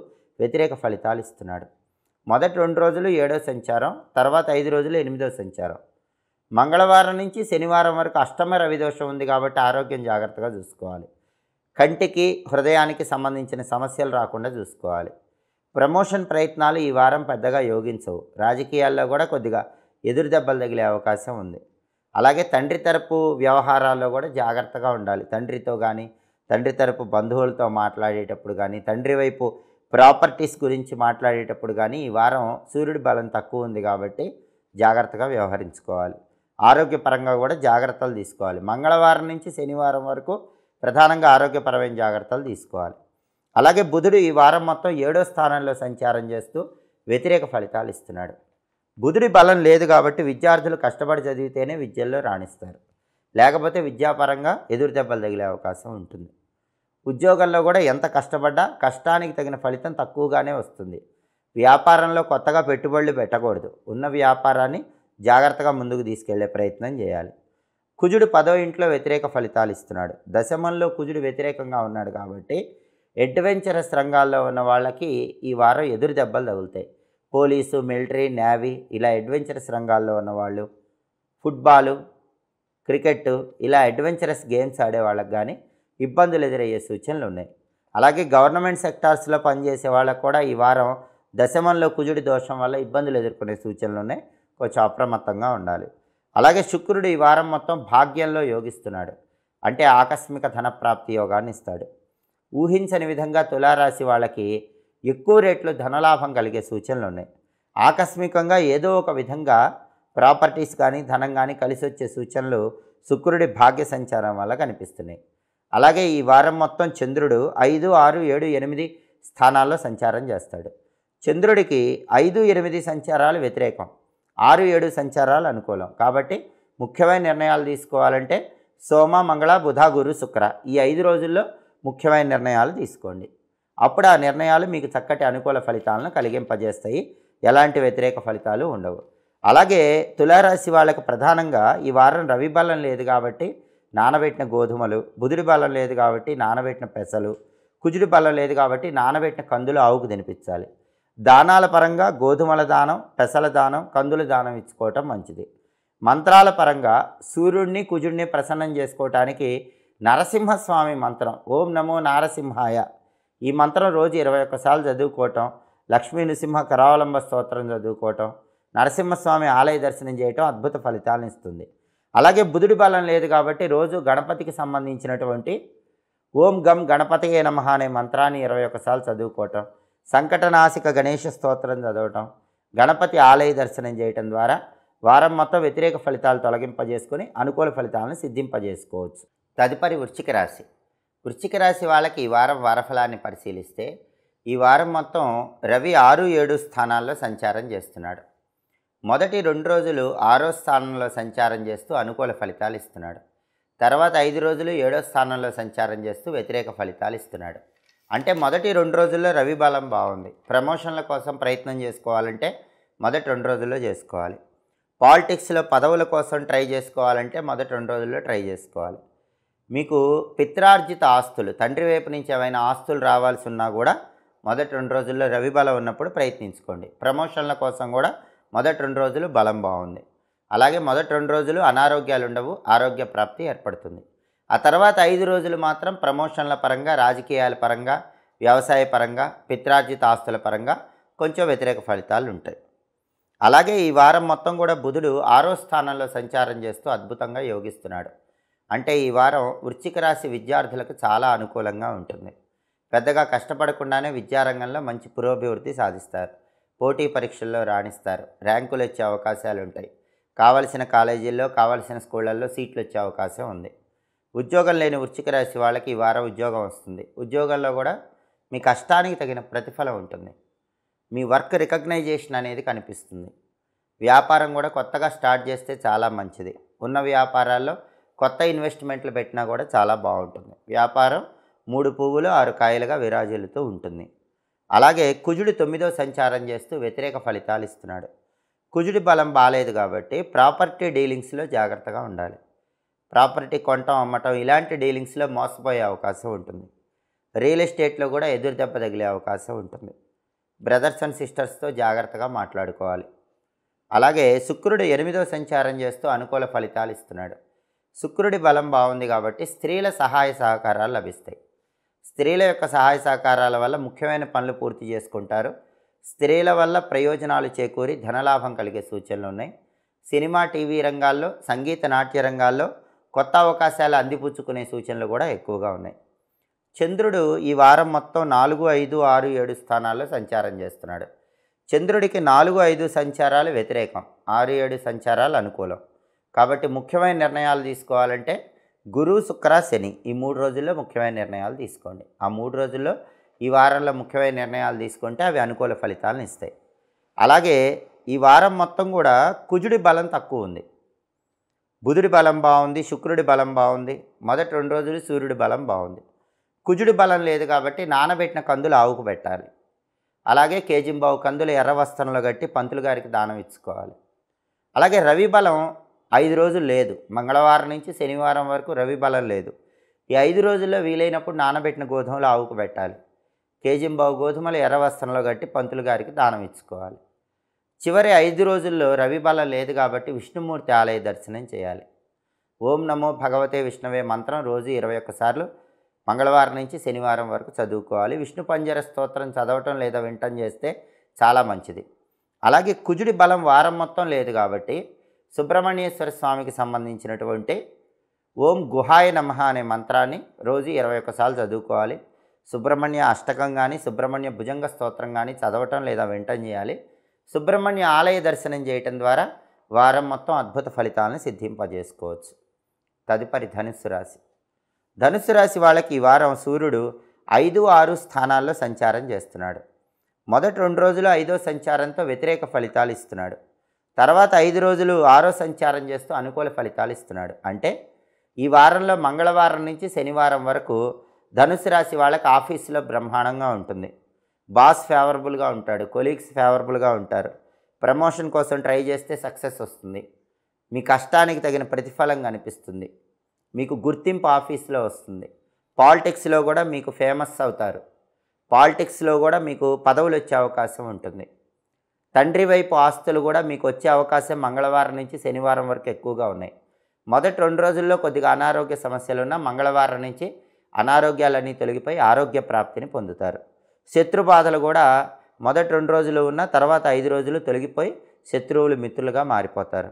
వ్యతిరేక ఫలితాలు ఇస్తున్నాడు మొదటి రెండు రోజులు ఏడో సంచారం తర్వాత ఐదు రోజులు ఎనిమిదో సంచారం మంగళవారం నుంచి శనివారం వరకు అష్టమ రవిదోషం ఉంది కాబట్టి ఆరోగ్యం జాగ్రత్తగా చూసుకోవాలి కంటికి హృదయానికి సంబంధించిన సమస్యలు రాకుండా చూసుకోవాలి ప్రమోషన్ ప్రయత్నాలు ఈ వారం పెద్దగా యోగించవు రాజకీయాల్లో కూడా కొద్దిగా ఎదురు దెబ్బలు తగిలే అవకాశం ఉంది అలాగే తండ్రి తరపు వ్యవహారాల్లో కూడా జాగ్రత్తగా ఉండాలి తండ్రితో కానీ తండ్రి తరపు బంధువులతో మాట్లాడేటప్పుడు కానీ తండ్రి వైపు ప్రాపర్టీస్ గురించి మాట్లాడేటప్పుడు కానీ ఈ వారం సూర్యుడి బలం తక్కువ ఉంది కాబట్టి జాగ్రత్తగా వ్యవహరించుకోవాలి ఆరోగ్యపరంగా కూడా జాగ్రత్తలు తీసుకోవాలి మంగళవారం నుంచి శనివారం వరకు ప్రధానంగా ఆరోగ్యపరమైన జాగ్రత్తలు తీసుకోవాలి అలాగే బుధుడు ఈ వారం మొత్తం ఏడో స్థానంలో సంచారం చేస్తూ వ్యతిరేక ఫలితాలు ఇస్తున్నాడు బుధుడి బలం లేదు కాబట్టి విద్యార్థులు కష్టపడి చదివితేనే విద్యల్లో రాణిస్తారు లేకపోతే విద్యాపరంగా ఎదురు దెబ్బలు తగిలే అవకాశం ఉంటుంది ఉద్యోగంలో కూడా ఎంత కష్టపడ్డా కష్టానికి తగిన ఫలితం తక్కువగానే వస్తుంది వ్యాపారంలో కొత్తగా పెట్టుబడులు పెట్టకూడదు ఉన్న వ్యాపారాన్ని జాగ్రత్తగా ముందుకు తీసుకెళ్లే ప్రయత్నం చేయాలి కుజుడు పదో ఇంట్లో వ్యతిరేక ఫలితాలు ఇస్తున్నాడు దశమంలో కుజుడు వ్యతిరేకంగా ఉన్నాడు కాబట్టి అడ్వెంచరస్ రంగాల్లో ఉన్న వాళ్ళకి ఈ వారం ఎదురు దెబ్బలు తగులుతాయి పోలీసు మిలిటరీ నేవీ ఇలా అడ్వెంచరస్ రంగాల్లో ఉన్నవాళ్ళు ఫుట్బాలు క్రికెట్ ఇలా అడ్వెంచరస్ గేమ్స్ ఆడే వాళ్ళకి కానీ ఇబ్బందులు ఎదురయ్యే సూచనలు ఉన్నాయి అలాగే గవర్నమెంట్ సెక్టార్స్లో పనిచేసే వాళ్ళకు కూడా ఈ వారం దశమంలో కుజుడి దోషం వల్ల ఇబ్బందులు ఎదుర్కొనే సూచనలు ఉన్నాయి కొంచెం అప్రమత్తంగా ఉండాలి అలాగే శుక్రుడు ఈ వారం మొత్తం భాగ్యంలో యోగిస్తున్నాడు అంటే ఆకస్మిక ధనప్రాప్తి యోగాన్ని ఇస్తాడు ఊహించని విధంగా తులారాశి వాళ్ళకి ఎక్కువ రేట్లు ధనలాభం కలిగే సూచనలు ఉన్నాయి ఆకస్మికంగా ఏదో ఒక విధంగా ప్రాపర్టీస్ కానీ ధనం కానీ కలిసి వచ్చే సూచనలు శుక్రుడి భాగ్య సంచారం వల్ల కనిపిస్తున్నాయి అలాగే ఈ వారం మొత్తం చంద్రుడు ఐదు ఆరు ఏడు ఎనిమిది స్థానాల్లో సంచారం చేస్తాడు చంద్రుడికి ఐదు ఎనిమిది సంచారాలు వ్యతిరేకం ఆరు ఏడు సంచారాలు అనుకూలం కాబట్టి ముఖ్యమైన నిర్ణయాలు తీసుకోవాలంటే సోమ మంగళ బుధ గురు శుక్ర ఈ ఐదు రోజుల్లో ముఖ్యమైన నిర్ణయాలు తీసుకోండి అప్పుడు ఆ నిర్ణయాలు మీకు చక్కటి అనుకూల ఫలితాలను కలిగింపజేస్తాయి ఎలాంటి వ్యతిరేక ఫలితాలు ఉండవు అలాగే తులారాశి వాళ్ళకు ప్రధానంగా ఈ వారం రవి బలం లేదు కాబట్టి నానబెట్టిన గోధుమలు బుధుడి బలం లేదు కాబట్టి నానబెట్టిన పెసలు కుజుడి బలం లేదు కాబట్టి నానబెట్టిన కందులు ఆవుకు తినిపించాలి దానాల పరంగా గోధుమల దానం పెసల దానం కందుల దానం ఇచ్చుకోవటం మంచిది మంత్రాల పరంగా సూర్యుడిని కుజుడిని ప్రసన్నం చేసుకోవటానికి నరసింహస్వామి మంత్రం ఓం నమో నారసింహాయ ఈ మంత్రం రోజు ఇరవై ఒక్కసార్లు చదువుకోవటం లక్ష్మీ నృసింహ కరావలంబ స్తోత్రం చదువుకోవటం నరసింహస్వామి ఆలయ దర్శనం చేయటం అద్భుత ఫలితాలను ఇస్తుంది అలాగే బుధుడి బలం లేదు కాబట్టి రోజు గణపతికి సంబంధించినటువంటి ఓం గం గణపతియే నమ అనే మంత్రాన్ని ఇరవై ఒకసార్లు చదువుకోవటం సంకటనాశిక గణేష స్తోత్రం చదవటం గణపతి ఆలయ దర్శనం చేయటం ద్వారా వారం మొత్తం వ్యతిరేక ఫలితాలు తొలగింపజేసుకొని అనుకూల ఫలితాలను సిద్ధింపజేసుకోవచ్చు తదుపరి వృశ్చిక రాశి వృశ్చిక రాశి వాళ్ళకి ఈ వారం వారఫలాన్ని పరిశీలిస్తే ఈ వారం మొత్తం రవి ఆరు ఏడు స్థానాల్లో సంచారం చేస్తున్నాడు మొదటి రెండు రోజులు ఆరో స్థానంలో సంచారం చేస్తూ అనుకూల ఫలితాలు ఇస్తున్నాడు తర్వాత ఐదు రోజులు ఏడో స్థానంలో సంచారం చేస్తూ వ్యతిరేక ఫలితాలు ఇస్తున్నాడు అంటే మొదటి రెండు రోజుల్లో రవి బలం బాగుంది ప్రమోషన్ల కోసం ప్రయత్నం చేసుకోవాలంటే మొదటి రెండు రోజుల్లో చేసుకోవాలి పాలిటిక్స్లో పదవుల కోసం ట్రై చేసుకోవాలంటే మొదటి రెండు రోజుల్లో ట్రై చేసుకోవాలి మీకు పిత్రార్జిత ఆస్తులు తండ్రి వైపు నుంచి ఏమైనా ఆస్తులు రావాల్సి ఉన్నా కూడా మొదటి రెండు రోజుల్లో రవి బలం ఉన్నప్పుడు ప్రయత్నించుకోండి ప్రమోషన్ల కోసం కూడా మొదటి రెండు రోజులు బలం బాగుంది అలాగే మొదటి రెండు రోజులు అనారోగ్యాలు ఉండవు ఆరోగ్య ప్రాప్తి ఏర్పడుతుంది ఆ తర్వాత ఐదు రోజులు మాత్రం ప్రమోషన్ల పరంగా రాజకీయాల పరంగా వ్యవసాయ పరంగా పిత్రార్జిత ఆస్తుల పరంగా కొంచెం వ్యతిరేక ఫలితాలు ఉంటాయి అలాగే ఈ వారం మొత్తం కూడా బుధుడు ఆరో స్థానంలో సంచారం చేస్తూ అద్భుతంగా యోగిస్తున్నాడు అంటే ఈ వారం వృశ్చిక రాశి విద్యార్థులకు చాలా అనుకూలంగా ఉంటుంది పెద్దగా కష్టపడకుండానే విద్యారంగంలో మంచి పురోభివృద్ధి సాధిస్తారు పోటీ పరీక్షల్లో రాణిస్తారు ర్యాంకులు వచ్చే అవకాశాలు ఉంటాయి కావలసిన కాలేజీల్లో కావలసిన స్కూళ్ళల్లో సీట్లు వచ్చే అవకాశం ఉంది ఉద్యోగం లేని వృశ్చిక రాశి వాళ్ళకి ఈ వారం ఉద్యోగం వస్తుంది ఉద్యోగంలో కూడా మీ కష్టానికి తగిన ప్రతిఫలం ఉంటుంది మీ వర్క్ రికగ్నైజేషన్ అనేది కనిపిస్తుంది వ్యాపారం కూడా కొత్తగా స్టార్ట్ చేస్తే చాలా మంచిది ఉన్న వ్యాపారాల్లో కొత్త ఇన్వెస్ట్మెంట్లు పెట్టినా కూడా చాలా బాగుంటుంది వ్యాపారం మూడు పువ్వులు ఆరు కాయలుగా విరాజిల్లుతూ ఉంటుంది అలాగే కుజుడు తొమ్మిదో సంచారం చేస్తూ వ్యతిరేక ఫలితాలు ఇస్తున్నాడు కుజుడి బలం బాగాలేదు కాబట్టి ప్రాపర్టీ డీలింగ్స్లో జాగ్రత్తగా ఉండాలి ప్రాపర్టీ కొనటం అమ్మటం ఇలాంటి డీలింగ్స్లో మోసపోయే అవకాశం ఉంటుంది రియల్ ఎస్టేట్లో కూడా ఎదురు దెబ్బ తగిలే అవకాశం ఉంటుంది బ్రదర్స్ అండ్ సిస్టర్స్తో జాగ్రత్తగా మాట్లాడుకోవాలి అలాగే శుక్రుడు ఎనిమిదో సంచారం చేస్తూ అనుకూల ఫలితాలు ఇస్తున్నాడు శుక్రుడి బలం బాగుంది కాబట్టి స్త్రీల సహాయ సహకారాలు లభిస్తాయి స్త్రీల యొక్క సహాయ సహకారాల వల్ల ముఖ్యమైన పనులు పూర్తి చేసుకుంటారు స్త్రీల వల్ల ప్రయోజనాలు చేకూరి ధనలాభం కలిగే సూచనలు ఉన్నాయి సినిమా టీవీ రంగాల్లో సంగీత నాట్య రంగాల్లో కొత్త అవకాశాలు అందిపుచ్చుకునే సూచనలు కూడా ఎక్కువగా ఉన్నాయి చంద్రుడు ఈ వారం మొత్తం నాలుగు ఐదు ఆరు ఏడు స్థానాల్లో సంచారం చేస్తున్నాడు చంద్రుడికి నాలుగు ఐదు సంచారాలు వ్యతిరేకం ఆరు ఏడు సంచారాలు అనుకూలం కాబట్టి ముఖ్యమైన నిర్ణయాలు తీసుకోవాలంటే గురు శుక్ర శని ఈ మూడు రోజుల్లో ముఖ్యమైన నిర్ణయాలు తీసుకోండి ఆ మూడు రోజుల్లో ఈ వారంలో ముఖ్యమైన నిర్ణయాలు తీసుకుంటే అవి అనుకూల ఫలితాలను ఇస్తాయి అలాగే ఈ వారం మొత్తం కూడా కుజుడి బలం తక్కువ ఉంది బుధుడి బలం బాగుంది శుక్రుడి బలం బాగుంది మొదటి రెండు రోజులు సూర్యుడి బలం బాగుంది కుజుడి బలం లేదు కాబట్టి నానబెట్టిన కందులు ఆవుకు పెట్టాలి అలాగే కేజింబావు కందులు ఎర్ర వస్త్రంలో కట్టి పంతులు గారికి దానం ఇచ్చుకోవాలి అలాగే రవి బలం ఐదు రోజులు లేదు మంగళవారం నుంచి శనివారం వరకు రవి బలం లేదు ఈ ఐదు రోజుల్లో వీలైనప్పుడు నానబెట్టిన గోధుమలు ఆవుకు పెట్టాలి కేజింబావు గోధుమలు ఎర్ర వస్త్రంలో కట్టి పంతులు గారికి దానం ఇచ్చుకోవాలి చివరి ఐదు రోజుల్లో రవి బల లేదు కాబట్టి విష్ణుమూర్తి ఆలయ దర్శనం చేయాలి ఓం నమో భగవతే విష్ణవే మంత్రం రోజు ఇరవై ఒక్కసార్లు మంగళవారం నుంచి శనివారం వరకు చదువుకోవాలి విష్ణు పంజర స్తోత్రం చదవటం లేదా వినటం చేస్తే చాలా మంచిది అలాగే కుజుడి బలం వారం మొత్తం లేదు కాబట్టి సుబ్రహ్మణ్యేశ్వర స్వామికి సంబంధించినటువంటి ఓం గుహాయ నమ అనే మంత్రాన్ని రోజు ఇరవై ఒక్కసార్లు చదువుకోవాలి సుబ్రహ్మణ్య అష్టకం కానీ సుబ్రహ్మణ్య భుజంగ స్తోత్రం కానీ చదవటం లేదా వినటం చేయాలి సుబ్రహ్మణ్య ఆలయ దర్శనం చేయటం ద్వారా వారం మొత్తం అద్భుత ఫలితాలను సిద్ధింపజేసుకోవచ్చు తదుపరి ధనుస్సు రాశి ధనుస్సు రాశి వాళ్ళకి ఈ వారం సూర్యుడు ఐదు ఆరు స్థానాల్లో సంచారం చేస్తున్నాడు మొదటి రెండు రోజులు ఐదో సంచారంతో వ్యతిరేక ఫలితాలు ఇస్తున్నాడు తర్వాత ఐదు రోజులు ఆరో సంచారం చేస్తూ అనుకూల ఫలితాలు ఇస్తున్నాడు అంటే ఈ వారంలో మంగళవారం నుంచి శనివారం వరకు ధనుసు రాశి వాళ్ళకి ఆఫీసులో బ్రహ్మాండంగా ఉంటుంది బాస్ ఫేవరబుల్గా ఉంటాడు కొలీగ్స్ ఫేవరబుల్గా ఉంటారు ప్రమోషన్ కోసం ట్రై చేస్తే సక్సెస్ వస్తుంది మీ కష్టానికి తగిన ప్రతిఫలం కనిపిస్తుంది మీకు గుర్తింపు ఆఫీస్లో వస్తుంది పాలిటిక్స్లో కూడా మీకు ఫేమస్ అవుతారు పాలిటిక్స్లో కూడా మీకు పదవులు వచ్చే అవకాశం ఉంటుంది తండ్రి వైపు ఆస్తులు కూడా మీకు వచ్చే అవకాశం మంగళవారం నుంచి శనివారం వరకు ఎక్కువగా ఉన్నాయి మొదటి రెండు రోజుల్లో కొద్దిగా అనారోగ్య సమస్యలున్న మంగళవారం నుంచి అనారోగ్యాలన్నీ తొలగిపోయి ఆరోగ్య ప్రాప్తిని పొందుతారు శత్రుబాధలు కూడా మొదటి రెండు రోజులు ఉన్న తర్వాత ఐదు రోజులు తొలగిపోయి శత్రువులు మిత్రులుగా మారిపోతారు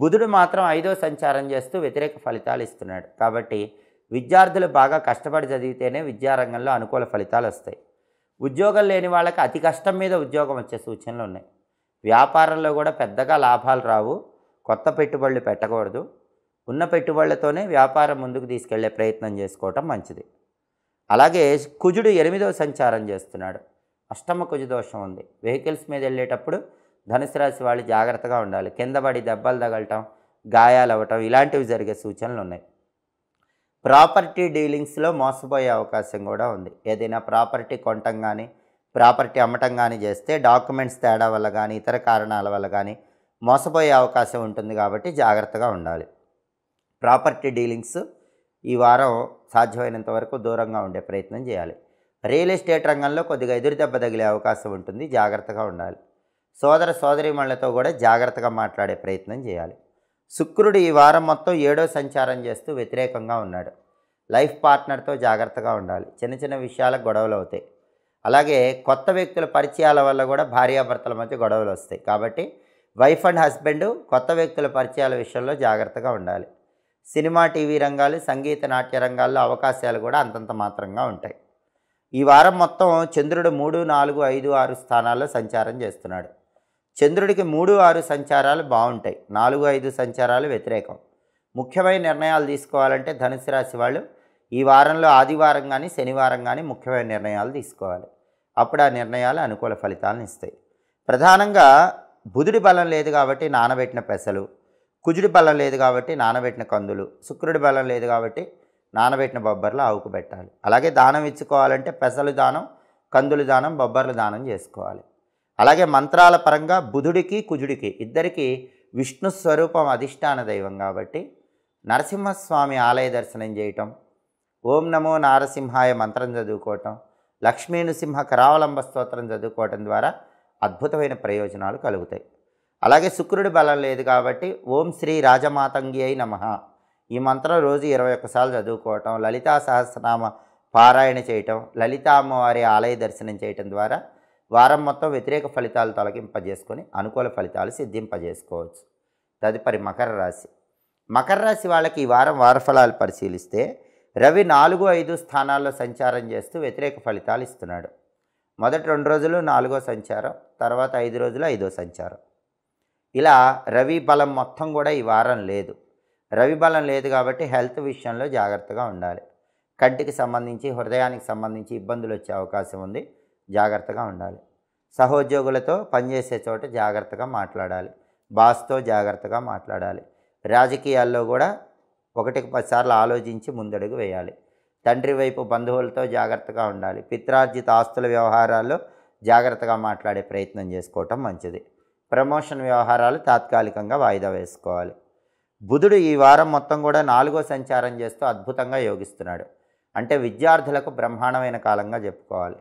బుధుడు మాత్రం ఐదో సంచారం చేస్తూ వ్యతిరేక ఫలితాలు ఇస్తున్నాడు కాబట్టి విద్యార్థులు బాగా కష్టపడి చదివితేనే విద్యారంగంలో అనుకూల ఫలితాలు వస్తాయి ఉద్యోగం లేని వాళ్ళకి అతి కష్టం మీద ఉద్యోగం వచ్చే సూచనలు ఉన్నాయి వ్యాపారంలో కూడా పెద్దగా లాభాలు రావు కొత్త పెట్టుబడులు పెట్టకూడదు ఉన్న పెట్టుబడులతోనే వ్యాపారం ముందుకు తీసుకెళ్లే ప్రయత్నం చేసుకోవటం మంచిది అలాగే కుజుడు ఎనిమిదవ సంచారం చేస్తున్నాడు అష్టమ కుజ దోషం ఉంది వెహికల్స్ మీద వెళ్ళేటప్పుడు ధనుసు రాశి వాళ్ళు జాగ్రత్తగా ఉండాలి కింద పడి దెబ్బలు తగలటం గాయాలు అవ్వటం ఇలాంటివి జరిగే సూచనలు ఉన్నాయి ప్రాపర్టీ డీలింగ్స్లో మోసపోయే అవకాశం కూడా ఉంది ఏదైనా ప్రాపర్టీ కొనటం కానీ ప్రాపర్టీ అమ్మటం కానీ చేస్తే డాక్యుమెంట్స్ తేడా వల్ల కానీ ఇతర కారణాల వల్ల కానీ మోసపోయే అవకాశం ఉంటుంది కాబట్టి జాగ్రత్తగా ఉండాలి ప్రాపర్టీ డీలింగ్స్ ఈ వారం సాధ్యమైనంత వరకు దూరంగా ఉండే ప్రయత్నం చేయాలి రియల్ ఎస్టేట్ రంగంలో కొద్దిగా ఎదురుదెబ్బ తగిలే అవకాశం ఉంటుంది జాగ్రత్తగా ఉండాలి సోదర సోదరిమణులతో కూడా జాగ్రత్తగా మాట్లాడే ప్రయత్నం చేయాలి శుక్రుడు ఈ వారం మొత్తం ఏడో సంచారం చేస్తూ వ్యతిరేకంగా ఉన్నాడు లైఫ్ పార్ట్నర్తో జాగ్రత్తగా ఉండాలి చిన్న చిన్న విషయాలకు గొడవలు అవుతాయి అలాగే కొత్త వ్యక్తుల పరిచయాల వల్ల కూడా భార్యాభర్తల మధ్య గొడవలు వస్తాయి కాబట్టి వైఫ్ అండ్ హస్బెండ్ కొత్త వ్యక్తుల పరిచయాల విషయంలో జాగ్రత్తగా ఉండాలి సినిమా టీవీ రంగాలు సంగీత నాట్య రంగాల్లో అవకాశాలు కూడా అంతంత మాత్రంగా ఉంటాయి ఈ వారం మొత్తం చంద్రుడు మూడు నాలుగు ఐదు ఆరు స్థానాల్లో సంచారం చేస్తున్నాడు చంద్రుడికి మూడు ఆరు సంచారాలు బాగుంటాయి నాలుగు ఐదు సంచారాలు వ్యతిరేకం ముఖ్యమైన నిర్ణయాలు తీసుకోవాలంటే ధనుసు రాశి వాళ్ళు ఈ వారంలో ఆదివారం కానీ శనివారం కానీ ముఖ్యమైన నిర్ణయాలు తీసుకోవాలి అప్పుడు ఆ నిర్ణయాలు అనుకూల ఫలితాలను ఇస్తాయి ప్రధానంగా బుధుడి బలం లేదు కాబట్టి నానబెట్టిన పెసలు కుజుడి బలం లేదు కాబట్టి నానబెట్టిన కందులు శుక్రుడి బలం లేదు కాబట్టి నానబెట్టిన బొబ్బర్లు ఆవుకు పెట్టాలి అలాగే దానం ఇచ్చుకోవాలంటే పెసలు దానం కందులు దానం బొబ్బర్లు దానం చేసుకోవాలి అలాగే మంత్రాల పరంగా బుధుడికి కుజుడికి ఇద్దరికి విష్ణు స్వరూపం అధిష్టాన దైవం కాబట్టి నరసింహస్వామి ఆలయ దర్శనం చేయటం ఓం నమో నారసింహాయ మంత్రం చదువుకోవటం లక్ష్మీనృసింహ కరావలంబ స్తోత్రం చదువుకోవటం ద్వారా అద్భుతమైన ప్రయోజనాలు కలుగుతాయి అలాగే శుక్రుడి బలం లేదు కాబట్టి ఓం శ్రీ రాజమాతంగి అయి నమ ఈ మంత్రం రోజు ఇరవై ఒక్కసార్లు చదువుకోవటం లలితా సహస్రనామ పారాయణ చేయటం లలితా అమ్మవారి ఆలయ దర్శనం చేయటం ద్వారా వారం మొత్తం వ్యతిరేక ఫలితాలు తొలగింపజేసుకొని అనుకూల ఫలితాలు సిద్ధింపజేసుకోవచ్చు తదుపరి మకర రాశి మకర రాశి వాళ్ళకి ఈ వారం వారఫలాలు పరిశీలిస్తే రవి నాలుగు ఐదు స్థానాల్లో సంచారం చేస్తూ వ్యతిరేక ఫలితాలు ఇస్తున్నాడు మొదటి రెండు రోజులు నాలుగో సంచారం తర్వాత ఐదు రోజులు ఐదో సంచారం ఇలా రవి బలం మొత్తం కూడా ఈ వారం లేదు రవి బలం లేదు కాబట్టి హెల్త్ విషయంలో జాగ్రత్తగా ఉండాలి కంటికి సంబంధించి హృదయానికి సంబంధించి ఇబ్బందులు వచ్చే అవకాశం ఉంది జాగ్రత్తగా ఉండాలి సహోద్యోగులతో పనిచేసే చోట జాగ్రత్తగా మాట్లాడాలి బాస్తో జాగ్రత్తగా మాట్లాడాలి రాజకీయాల్లో కూడా ఒకటికి పదిసార్లు ఆలోచించి ముందడుగు వేయాలి తండ్రి వైపు బంధువులతో జాగ్రత్తగా ఉండాలి పిత్రార్జిత ఆస్తుల వ్యవహారాల్లో జాగ్రత్తగా మాట్లాడే ప్రయత్నం చేసుకోవటం మంచిది ప్రమోషన్ వ్యవహారాలు తాత్కాలికంగా వాయిదా వేసుకోవాలి బుధుడు ఈ వారం మొత్తం కూడా నాలుగో సంచారం చేస్తూ అద్భుతంగా యోగిస్తున్నాడు అంటే విద్యార్థులకు బ్రహ్మాండమైన కాలంగా చెప్పుకోవాలి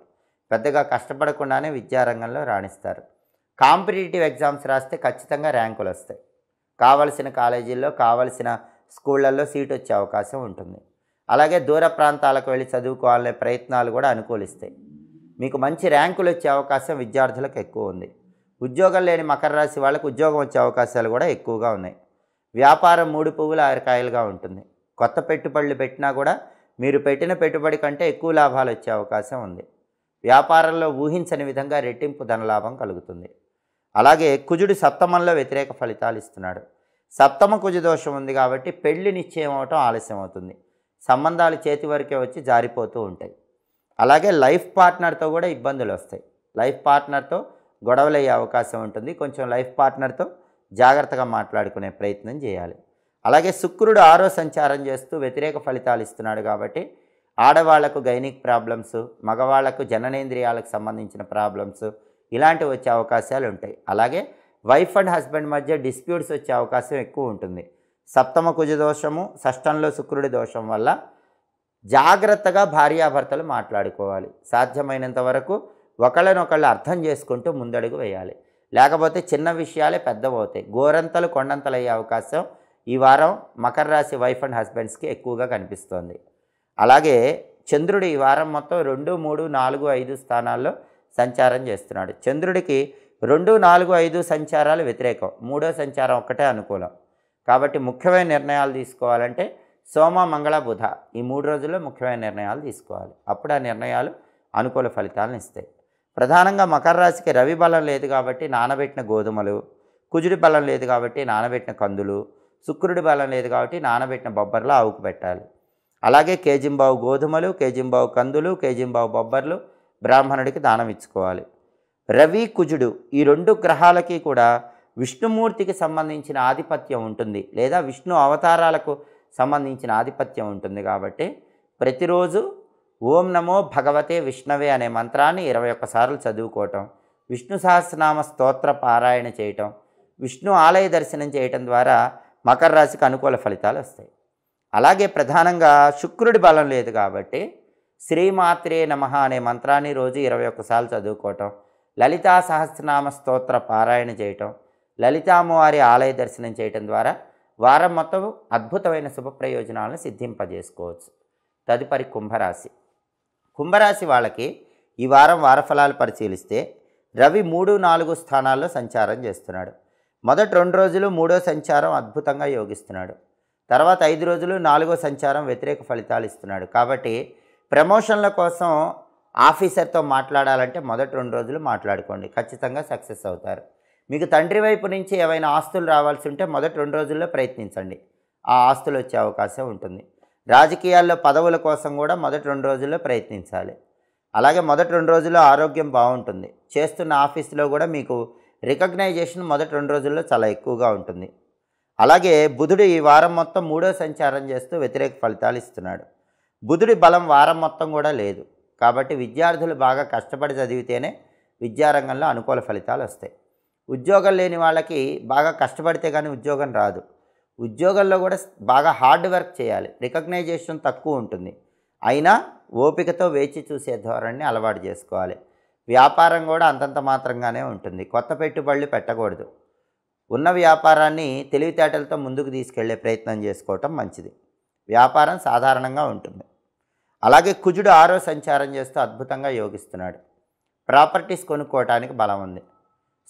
పెద్దగా కష్టపడకుండానే విద్యారంగంలో రాణిస్తారు కాంపిటేటివ్ ఎగ్జామ్స్ రాస్తే ఖచ్చితంగా ర్యాంకులు వస్తాయి కావలసిన కాలేజీల్లో కావలసిన స్కూళ్ళల్లో సీట్ వచ్చే అవకాశం ఉంటుంది అలాగే దూర ప్రాంతాలకు వెళ్ళి చదువుకోవాలనే ప్రయత్నాలు కూడా అనుకూలిస్తాయి మీకు మంచి ర్యాంకులు వచ్చే అవకాశం విద్యార్థులకు ఎక్కువ ఉంది ఉద్యోగం లేని మకర రాశి వాళ్ళకు ఉద్యోగం వచ్చే అవకాశాలు కూడా ఎక్కువగా ఉన్నాయి వ్యాపారం మూడు పువ్వుల ఆరకాయలుగా ఉంటుంది కొత్త పెట్టుబడులు పెట్టినా కూడా మీరు పెట్టిన పెట్టుబడి కంటే ఎక్కువ లాభాలు వచ్చే అవకాశం ఉంది వ్యాపారంలో ఊహించని విధంగా రెట్టింపు ధనలాభం కలుగుతుంది అలాగే కుజుడు సప్తమంలో వ్యతిరేక ఫలితాలు ఇస్తున్నాడు సప్తమ కుజ దోషం ఉంది కాబట్టి పెళ్లి నిశ్చయం అవటం ఆలస్యం అవుతుంది సంబంధాలు చేతి వరకే వచ్చి జారిపోతూ ఉంటాయి అలాగే లైఫ్ పార్ట్నర్తో కూడా ఇబ్బందులు వస్తాయి లైఫ్ పార్ట్నర్తో గొడవలయ్యే అవకాశం ఉంటుంది కొంచెం లైఫ్ పార్ట్నర్తో జాగ్రత్తగా మాట్లాడుకునే ప్రయత్నం చేయాలి అలాగే శుక్రుడు ఆరో సంచారం చేస్తూ వ్యతిరేక ఫలితాలు ఇస్తున్నాడు కాబట్టి ఆడవాళ్లకు గైనిక్ ప్రాబ్లమ్స్ మగవాళ్లకు జననేంద్రియాలకు సంబంధించిన ప్రాబ్లమ్స్ ఇలాంటివి వచ్చే అవకాశాలు ఉంటాయి అలాగే వైఫ్ అండ్ హస్బెండ్ మధ్య డిస్ప్యూట్స్ వచ్చే అవకాశం ఎక్కువ ఉంటుంది సప్తమ కుజ దోషము షష్టంలో శుక్రుడి దోషం వల్ల జాగ్రత్తగా భార్యాభర్తలు మాట్లాడుకోవాలి సాధ్యమైనంత వరకు ఒకళ్ళనొకళ్ళు అర్థం చేసుకుంటూ ముందడుగు వేయాలి లేకపోతే చిన్న విషయాలే పెద్దవవుతాయి గోరంతలు కొండంతలు అయ్యే అవకాశం ఈ వారం మకర రాశి వైఫ్ అండ్ హస్బెండ్స్కి ఎక్కువగా కనిపిస్తోంది అలాగే చంద్రుడు ఈ వారం మొత్తం రెండు మూడు నాలుగు ఐదు స్థానాల్లో సంచారం చేస్తున్నాడు చంద్రుడికి రెండు నాలుగు ఐదు సంచారాలు వ్యతిరేకం మూడో సంచారం ఒక్కటే అనుకూలం కాబట్టి ముఖ్యమైన నిర్ణయాలు తీసుకోవాలంటే సోమ మంగళ బుధ ఈ మూడు రోజుల్లో ముఖ్యమైన నిర్ణయాలు తీసుకోవాలి అప్పుడు ఆ నిర్ణయాలు అనుకూల ఫలితాలను ఇస్తాయి ప్రధానంగా మకర రాశికి రవి బలం లేదు కాబట్టి నానబెట్టిన గోధుమలు కుజుడి బలం లేదు కాబట్టి నానబెట్టిన కందులు శుక్రుడి బలం లేదు కాబట్టి నానబెట్టిన బొబ్బర్లు ఆవుకు పెట్టాలి అలాగే కేజింబావు గోధుమలు కేజింబావు కందులు కేజింబావు బొబ్బర్లు బ్రాహ్మణుడికి దానం ఇచ్చుకోవాలి రవి కుజుడు ఈ రెండు గ్రహాలకి కూడా విష్ణుమూర్తికి సంబంధించిన ఆధిపత్యం ఉంటుంది లేదా విష్ణు అవతారాలకు సంబంధించిన ఆధిపత్యం ఉంటుంది కాబట్టి ప్రతిరోజు ఓం నమో భగవతే విష్ణవే అనే మంత్రాన్ని ఇరవై ఒక్కసార్లు చదువుకోవటం విష్ణు సహస్రనామ స్తోత్ర పారాయణ చేయటం విష్ణు ఆలయ దర్శనం చేయటం ద్వారా మకర రాశికి అనుకూల ఫలితాలు వస్తాయి అలాగే ప్రధానంగా శుక్రుడి బలం లేదు కాబట్టి శ్రీమాత్రే నమ అనే మంత్రాన్ని రోజు ఇరవై ఒక్కసార్లు చదువుకోవటం లలితా సహస్రనామ స్తోత్ర పారాయణ చేయటం లలితామ్మవారి ఆలయ దర్శనం చేయటం ద్వారా వారం మొత్తం అద్భుతమైన శుభ ప్రయోజనాలను సిద్ధింపజేసుకోవచ్చు తదుపరి కుంభరాశి కుంభరాశి వాళ్ళకి ఈ వారం వారఫలాలు పరిశీలిస్తే రవి మూడు నాలుగు స్థానాల్లో సంచారం చేస్తున్నాడు మొదటి రెండు రోజులు మూడో సంచారం అద్భుతంగా యోగిస్తున్నాడు తర్వాత ఐదు రోజులు నాలుగో సంచారం వ్యతిరేక ఫలితాలు ఇస్తున్నాడు కాబట్టి ప్రమోషన్ల కోసం ఆఫీసర్తో మాట్లాడాలంటే మొదటి రెండు రోజులు మాట్లాడుకోండి ఖచ్చితంగా సక్సెస్ అవుతారు మీకు తండ్రి వైపు నుంచి ఏవైనా ఆస్తులు రావాల్సి ఉంటే మొదటి రెండు రోజుల్లో ప్రయత్నించండి ఆ ఆస్తులు వచ్చే అవకాశం ఉంటుంది రాజకీయాల్లో పదవుల కోసం కూడా మొదటి రెండు రోజుల్లో ప్రయత్నించాలి అలాగే మొదటి రెండు రోజుల్లో ఆరోగ్యం బాగుంటుంది చేస్తున్న ఆఫీస్లో కూడా మీకు రికగ్నైజేషన్ మొదటి రెండు రోజుల్లో చాలా ఎక్కువగా ఉంటుంది అలాగే బుధుడు ఈ వారం మొత్తం మూడో సంచారం చేస్తూ వ్యతిరేక ఫలితాలు ఇస్తున్నాడు బుధుడి బలం వారం మొత్తం కూడా లేదు కాబట్టి విద్యార్థులు బాగా కష్టపడి చదివితేనే విద్యారంగంలో అనుకూల ఫలితాలు వస్తాయి ఉద్యోగం లేని వాళ్ళకి బాగా కష్టపడితే కానీ ఉద్యోగం రాదు ఉద్యోగాల్లో కూడా బాగా హార్డ్ వర్క్ చేయాలి రికగ్నైజేషన్ తక్కువ ఉంటుంది అయినా ఓపికతో వేచి చూసే ధోరణిని అలవాటు చేసుకోవాలి వ్యాపారం కూడా అంతంత మాత్రంగానే ఉంటుంది కొత్త పెట్టుబడులు పెట్టకూడదు ఉన్న వ్యాపారాన్ని తెలివితేటలతో ముందుకు తీసుకెళ్లే ప్రయత్నం చేసుకోవటం మంచిది వ్యాపారం సాధారణంగా ఉంటుంది అలాగే కుజుడు ఆరో సంచారం చేస్తూ అద్భుతంగా యోగిస్తున్నాడు ప్రాపర్టీస్ కొనుక్కోవటానికి బలం ఉంది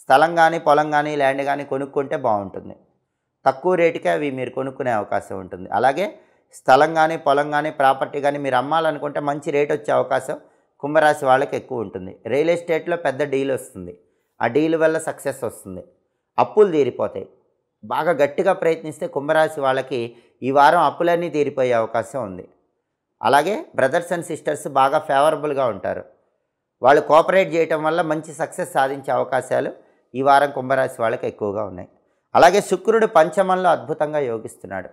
స్థలం కానీ పొలం కానీ ల్యాండ్ కానీ కొనుక్కుంటే బాగుంటుంది తక్కువ రేటుకే అవి మీరు కొనుక్కునే అవకాశం ఉంటుంది అలాగే స్థలం కానీ పొలం కానీ ప్రాపర్టీ కానీ మీరు అమ్మాలనుకుంటే మంచి రేట్ వచ్చే అవకాశం కుంభరాశి వాళ్ళకి ఎక్కువ ఉంటుంది రియల్ ఎస్టేట్లో పెద్ద డీల్ వస్తుంది ఆ డీల్ వల్ల సక్సెస్ వస్తుంది అప్పులు తీరిపోతాయి బాగా గట్టిగా ప్రయత్నిస్తే కుంభరాశి వాళ్ళకి ఈ వారం అప్పులన్నీ తీరిపోయే అవకాశం ఉంది అలాగే బ్రదర్స్ అండ్ సిస్టర్స్ బాగా ఫేవరబుల్గా ఉంటారు వాళ్ళు కోఆపరేట్ చేయటం వల్ల మంచి సక్సెస్ సాధించే అవకాశాలు ఈ వారం కుంభరాశి వాళ్ళకి ఎక్కువగా ఉన్నాయి అలాగే శుక్రుడు పంచమంలో అద్భుతంగా యోగిస్తున్నాడు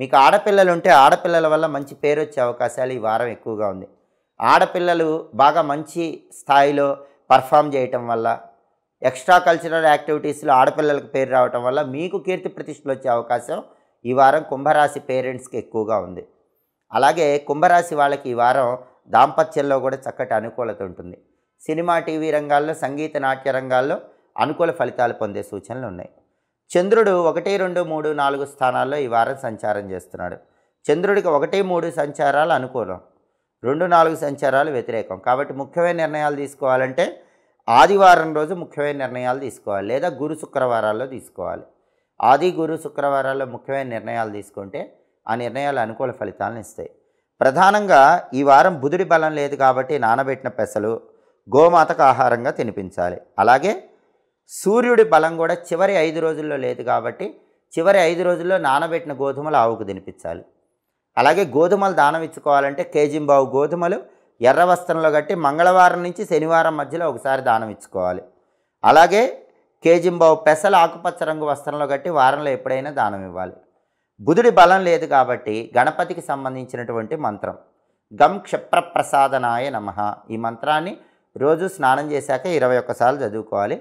మీకు ఆడపిల్లలు ఉంటే ఆడపిల్లల వల్ల మంచి పేరు వచ్చే అవకాశాలు ఈ వారం ఎక్కువగా ఉంది ఆడపిల్లలు బాగా మంచి స్థాయిలో పర్ఫామ్ చేయటం వల్ల ఎక్స్ట్రా కల్చరల్ యాక్టివిటీస్లో ఆడపిల్లలకు పేరు రావటం వల్ల మీకు కీర్తి ప్రతిష్టలు వచ్చే అవకాశం ఈ వారం కుంభరాశి పేరెంట్స్కి ఎక్కువగా ఉంది అలాగే కుంభరాశి వాళ్ళకి ఈ వారం దాంపత్యంలో కూడా చక్కటి అనుకూలత ఉంటుంది సినిమా టీవీ రంగాల్లో సంగీత నాట్య రంగాల్లో అనుకూల ఫలితాలు పొందే సూచనలు ఉన్నాయి చంద్రుడు ఒకటి రెండు మూడు నాలుగు స్థానాల్లో ఈ వారం సంచారం చేస్తున్నాడు చంద్రుడికి ఒకటి మూడు సంచారాలు అనుకూలం రెండు నాలుగు సంచారాలు వ్యతిరేకం కాబట్టి ముఖ్యమైన నిర్ణయాలు తీసుకోవాలంటే ఆదివారం రోజు ముఖ్యమైన నిర్ణయాలు తీసుకోవాలి లేదా గురు శుక్రవారాల్లో తీసుకోవాలి ఆది గురు శుక్రవారాల్లో ముఖ్యమైన నిర్ణయాలు తీసుకుంటే ఆ నిర్ణయాలు అనుకూల ఫలితాలను ఇస్తాయి ప్రధానంగా ఈ వారం బుధుడి బలం లేదు కాబట్టి నానబెట్టిన పెసలు గోమాతకు ఆహారంగా తినిపించాలి అలాగే సూర్యుడి బలం కూడా చివరి ఐదు రోజుల్లో లేదు కాబట్టి చివరి ఐదు రోజుల్లో నానబెట్టిన గోధుమలు ఆవుకు తినిపించాలి అలాగే గోధుమలు దానం ఇచ్చుకోవాలంటే కేజింబావు గోధుమలు ఎర్ర వస్త్రంలో కట్టి మంగళవారం నుంచి శనివారం మధ్యలో ఒకసారి దానం ఇచ్చుకోవాలి అలాగే కేజింబావు పెసలు ఆకుపచ్చ రంగు వస్త్రంలో కట్టి వారంలో ఎప్పుడైనా దానం ఇవ్వాలి బుధుడి బలం లేదు కాబట్టి గణపతికి సంబంధించినటువంటి మంత్రం గం క్షిప్రప్రసాదనాయ నమ ఈ మంత్రాన్ని రోజు స్నానం చేశాక ఇరవై ఒక్కసార్లు చదువుకోవాలి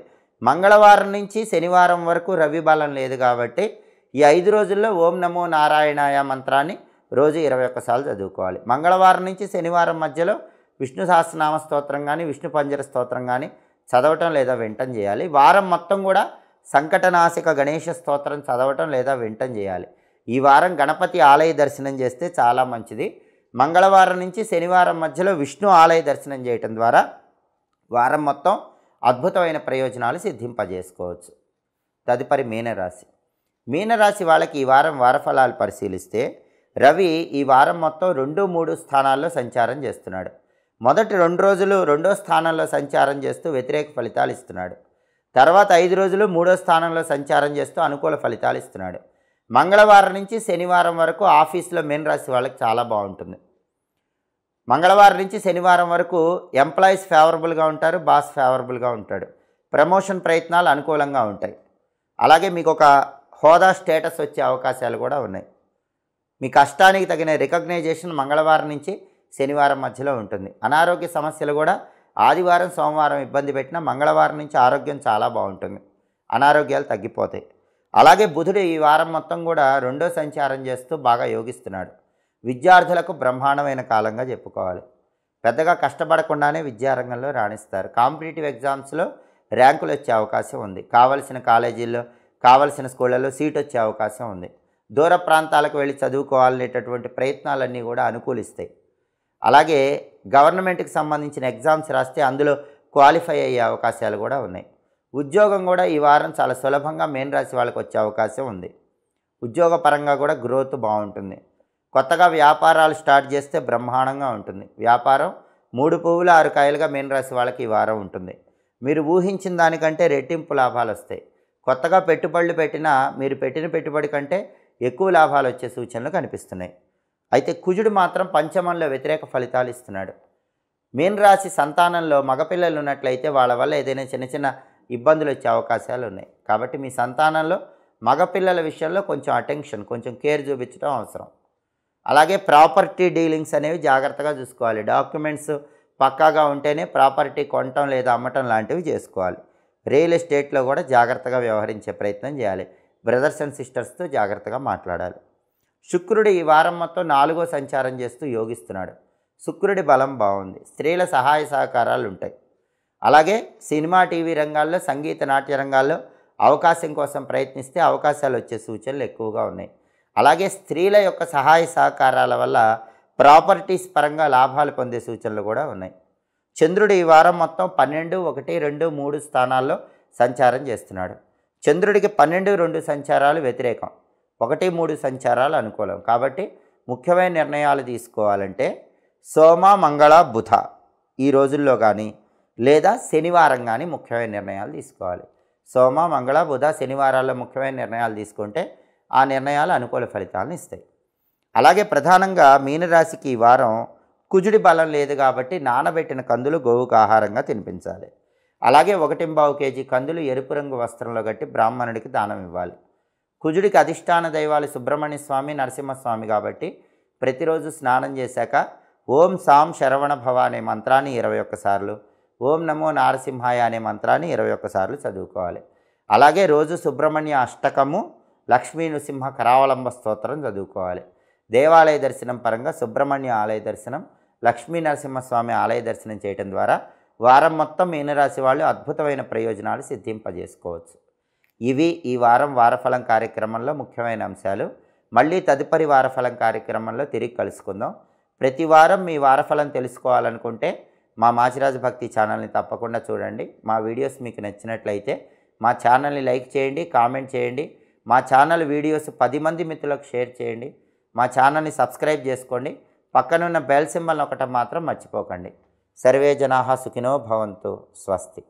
మంగళవారం నుంచి శనివారం వరకు రవి బలం లేదు కాబట్టి ఈ ఐదు రోజుల్లో ఓం నమో నారాయణాయ మంత్రాన్ని రోజు ఇరవై ఒక్కసార్లు చదువుకోవాలి మంగళవారం నుంచి శనివారం మధ్యలో విష్ణు సహస్రనామ స్తోత్రం కానీ విష్ణు పంజర స్తోత్రం కానీ చదవటం లేదా వింటం చేయాలి వారం మొత్తం కూడా సంకటనాశిక గణేష స్తోత్రం చదవటం లేదా వింటం చేయాలి ఈ వారం గణపతి ఆలయ దర్శనం చేస్తే చాలా మంచిది మంగళవారం నుంచి శనివారం మధ్యలో విష్ణు ఆలయ దర్శనం చేయటం ద్వారా వారం మొత్తం అద్భుతమైన ప్రయోజనాలు సిద్ధింపజేసుకోవచ్చు తదుపరి మీనరాశి మీనరాశి వాళ్ళకి ఈ వారం వారఫలాలు పరిశీలిస్తే రవి ఈ వారం మొత్తం రెండు మూడు స్థానాల్లో సంచారం చేస్తున్నాడు మొదటి రెండు రోజులు రెండో స్థానంలో సంచారం చేస్తూ వ్యతిరేక ఫలితాలు ఇస్తున్నాడు తర్వాత ఐదు రోజులు మూడో స్థానంలో సంచారం చేస్తూ అనుకూల ఫలితాలు ఇస్తున్నాడు మంగళవారం నుంచి శనివారం వరకు ఆఫీస్లో మీనరాశి వాళ్ళకి చాలా బాగుంటుంది మంగళవారం నుంచి శనివారం వరకు ఎంప్లాయీస్ ఫేవరబుల్గా ఉంటారు బాస్ ఫేవరబుల్గా ఉంటాడు ప్రమోషన్ ప్రయత్నాలు అనుకూలంగా ఉంటాయి అలాగే మీకు ఒక హోదా స్టేటస్ వచ్చే అవకాశాలు కూడా ఉన్నాయి మీ కష్టానికి తగిన రికగ్నైజేషన్ మంగళవారం నుంచి శనివారం మధ్యలో ఉంటుంది అనారోగ్య సమస్యలు కూడా ఆదివారం సోమవారం ఇబ్బంది పెట్టినా మంగళవారం నుంచి ఆరోగ్యం చాలా బాగుంటుంది అనారోగ్యాలు తగ్గిపోతాయి అలాగే బుధుడు ఈ వారం మొత్తం కూడా రెండో సంచారం చేస్తూ బాగా యోగిస్తున్నాడు విద్యార్థులకు బ్రహ్మాండమైన కాలంగా చెప్పుకోవాలి పెద్దగా కష్టపడకుండానే విద్యారంగంలో రాణిస్తారు కాంపిటేటివ్ ఎగ్జామ్స్లో ర్యాంకులు వచ్చే అవకాశం ఉంది కావలసిన కాలేజీల్లో కావలసిన స్కూళ్ళలో సీట్ వచ్చే అవకాశం ఉంది దూర ప్రాంతాలకు వెళ్ళి చదువుకోవాలనేటటువంటి ప్రయత్నాలన్నీ కూడా అనుకూలిస్తాయి అలాగే గవర్నమెంట్కి సంబంధించిన ఎగ్జామ్స్ రాస్తే అందులో క్వాలిఫై అయ్యే అవకాశాలు కూడా ఉన్నాయి ఉద్యోగం కూడా ఈ వారం చాలా సులభంగా మెయిన్ రాశి వాళ్ళకి వచ్చే అవకాశం ఉంది ఉద్యోగపరంగా కూడా గ్రోత్ బాగుంటుంది కొత్తగా వ్యాపారాలు స్టార్ట్ చేస్తే బ్రహ్మాండంగా ఉంటుంది వ్యాపారం మూడు పువ్వులు ఆరు కాయలుగా రాశి వాళ్ళకి ఈ వారం ఉంటుంది మీరు ఊహించిన దానికంటే రెట్టింపు లాభాలు వస్తాయి కొత్తగా పెట్టుబడులు పెట్టినా మీరు పెట్టిన పెట్టుబడి కంటే ఎక్కువ లాభాలు వచ్చే సూచనలు కనిపిస్తున్నాయి అయితే కుజుడు మాత్రం పంచమంలో వ్యతిరేక ఫలితాలు ఇస్తున్నాడు రాశి సంతానంలో మగపిల్లలు ఉన్నట్లయితే వాళ్ళ వల్ల ఏదైనా చిన్న చిన్న ఇబ్బందులు వచ్చే అవకాశాలు ఉన్నాయి కాబట్టి మీ సంతానంలో మగపిల్లల విషయంలో కొంచెం అటెన్షన్ కొంచెం కేర్ చూపించడం అవసరం అలాగే ప్రాపర్టీ డీలింగ్స్ అనేవి జాగ్రత్తగా చూసుకోవాలి డాక్యుమెంట్స్ పక్కాగా ఉంటేనే ప్రాపర్టీ కొనటం లేదా అమ్మటం లాంటివి చేసుకోవాలి రియల్ ఎస్టేట్లో కూడా జాగ్రత్తగా వ్యవహరించే ప్రయత్నం చేయాలి బ్రదర్స్ అండ్ సిస్టర్స్తో జాగ్రత్తగా మాట్లాడాలి శుక్రుడు ఈ వారం మొత్తం నాలుగో సంచారం చేస్తూ యోగిస్తున్నాడు శుక్రుడి బలం బాగుంది స్త్రీల సహాయ సహకారాలు ఉంటాయి అలాగే సినిమా టీవీ రంగాల్లో సంగీత నాట్య రంగాల్లో అవకాశం కోసం ప్రయత్నిస్తే అవకాశాలు వచ్చే సూచనలు ఎక్కువగా ఉన్నాయి అలాగే స్త్రీల యొక్క సహాయ సహకారాల వల్ల ప్రాపర్టీస్ పరంగా లాభాలు పొందే సూచనలు కూడా ఉన్నాయి చంద్రుడు ఈ వారం మొత్తం పన్నెండు ఒకటి రెండు మూడు స్థానాల్లో సంచారం చేస్తున్నాడు చంద్రుడికి పన్నెండు రెండు సంచారాలు వ్యతిరేకం ఒకటి మూడు సంచారాలు అనుకూలం కాబట్టి ముఖ్యమైన నిర్ణయాలు తీసుకోవాలంటే సోమ మంగళ బుధ ఈ రోజుల్లో కానీ లేదా శనివారం కానీ ముఖ్యమైన నిర్ణయాలు తీసుకోవాలి సోమ మంగళ బుధ శనివారాల్లో ముఖ్యమైన నిర్ణయాలు తీసుకుంటే ఆ నిర్ణయాలు అనుకూల ఫలితాలను ఇస్తాయి అలాగే ప్రధానంగా మీనరాశికి ఈ వారం కుజుడి బలం లేదు కాబట్టి నానబెట్టిన కందులు గోవుకు ఆహారంగా తినిపించాలి అలాగే ఒకటింబావు కేజీ కందులు ఎరుపు రంగు వస్త్రంలో కట్టి బ్రాహ్మణుడికి దానం ఇవ్వాలి కుజుడికి అధిష్టాన దైవాలు సుబ్రహ్మణ్య స్వామి నరసింహస్వామి కాబట్టి ప్రతిరోజు స్నానం చేశాక ఓం సాం శరవణ భవ అనే మంత్రాన్ని ఇరవై ఒక్కసార్లు ఓం నమో నారసింహాయ అనే మంత్రాన్ని ఇరవై ఒక్కసార్లు చదువుకోవాలి అలాగే రోజు సుబ్రహ్మణ్య అష్టకము లక్ష్మీ నృసింహ కరావలంబ స్తోత్రం చదువుకోవాలి దేవాలయ దర్శనం పరంగా సుబ్రహ్మణ్య ఆలయ దర్శనం లక్ష్మీ నరసింహస్వామి ఆలయ దర్శనం చేయటం ద్వారా వారం మొత్తం మీనరాశి వాళ్ళు అద్భుతమైన ప్రయోజనాలు సిద్ధింపజేసుకోవచ్చు ఇవి ఈ వారం వారఫలం కార్యక్రమంలో ముఖ్యమైన అంశాలు మళ్ళీ తదుపరి వారఫలం కార్యక్రమంలో తిరిగి కలుసుకుందాం ప్రతి వారం మీ వారఫలం తెలుసుకోవాలనుకుంటే మా మాచిరాజు భక్తి ఛానల్ని తప్పకుండా చూడండి మా వీడియోస్ మీకు నచ్చినట్లయితే మా ఛానల్ని లైక్ చేయండి కామెంట్ చేయండి మా ఛానల్ వీడియోస్ పది మంది మిత్రులకు షేర్ చేయండి మా ఛానల్ని సబ్స్క్రైబ్ చేసుకోండి పక్కనున్న బెల్ సింబల్ ఒకట మాత్రం మర్చిపోకండి సర్వే జనా సుఖినో భవంతు స్వస్తి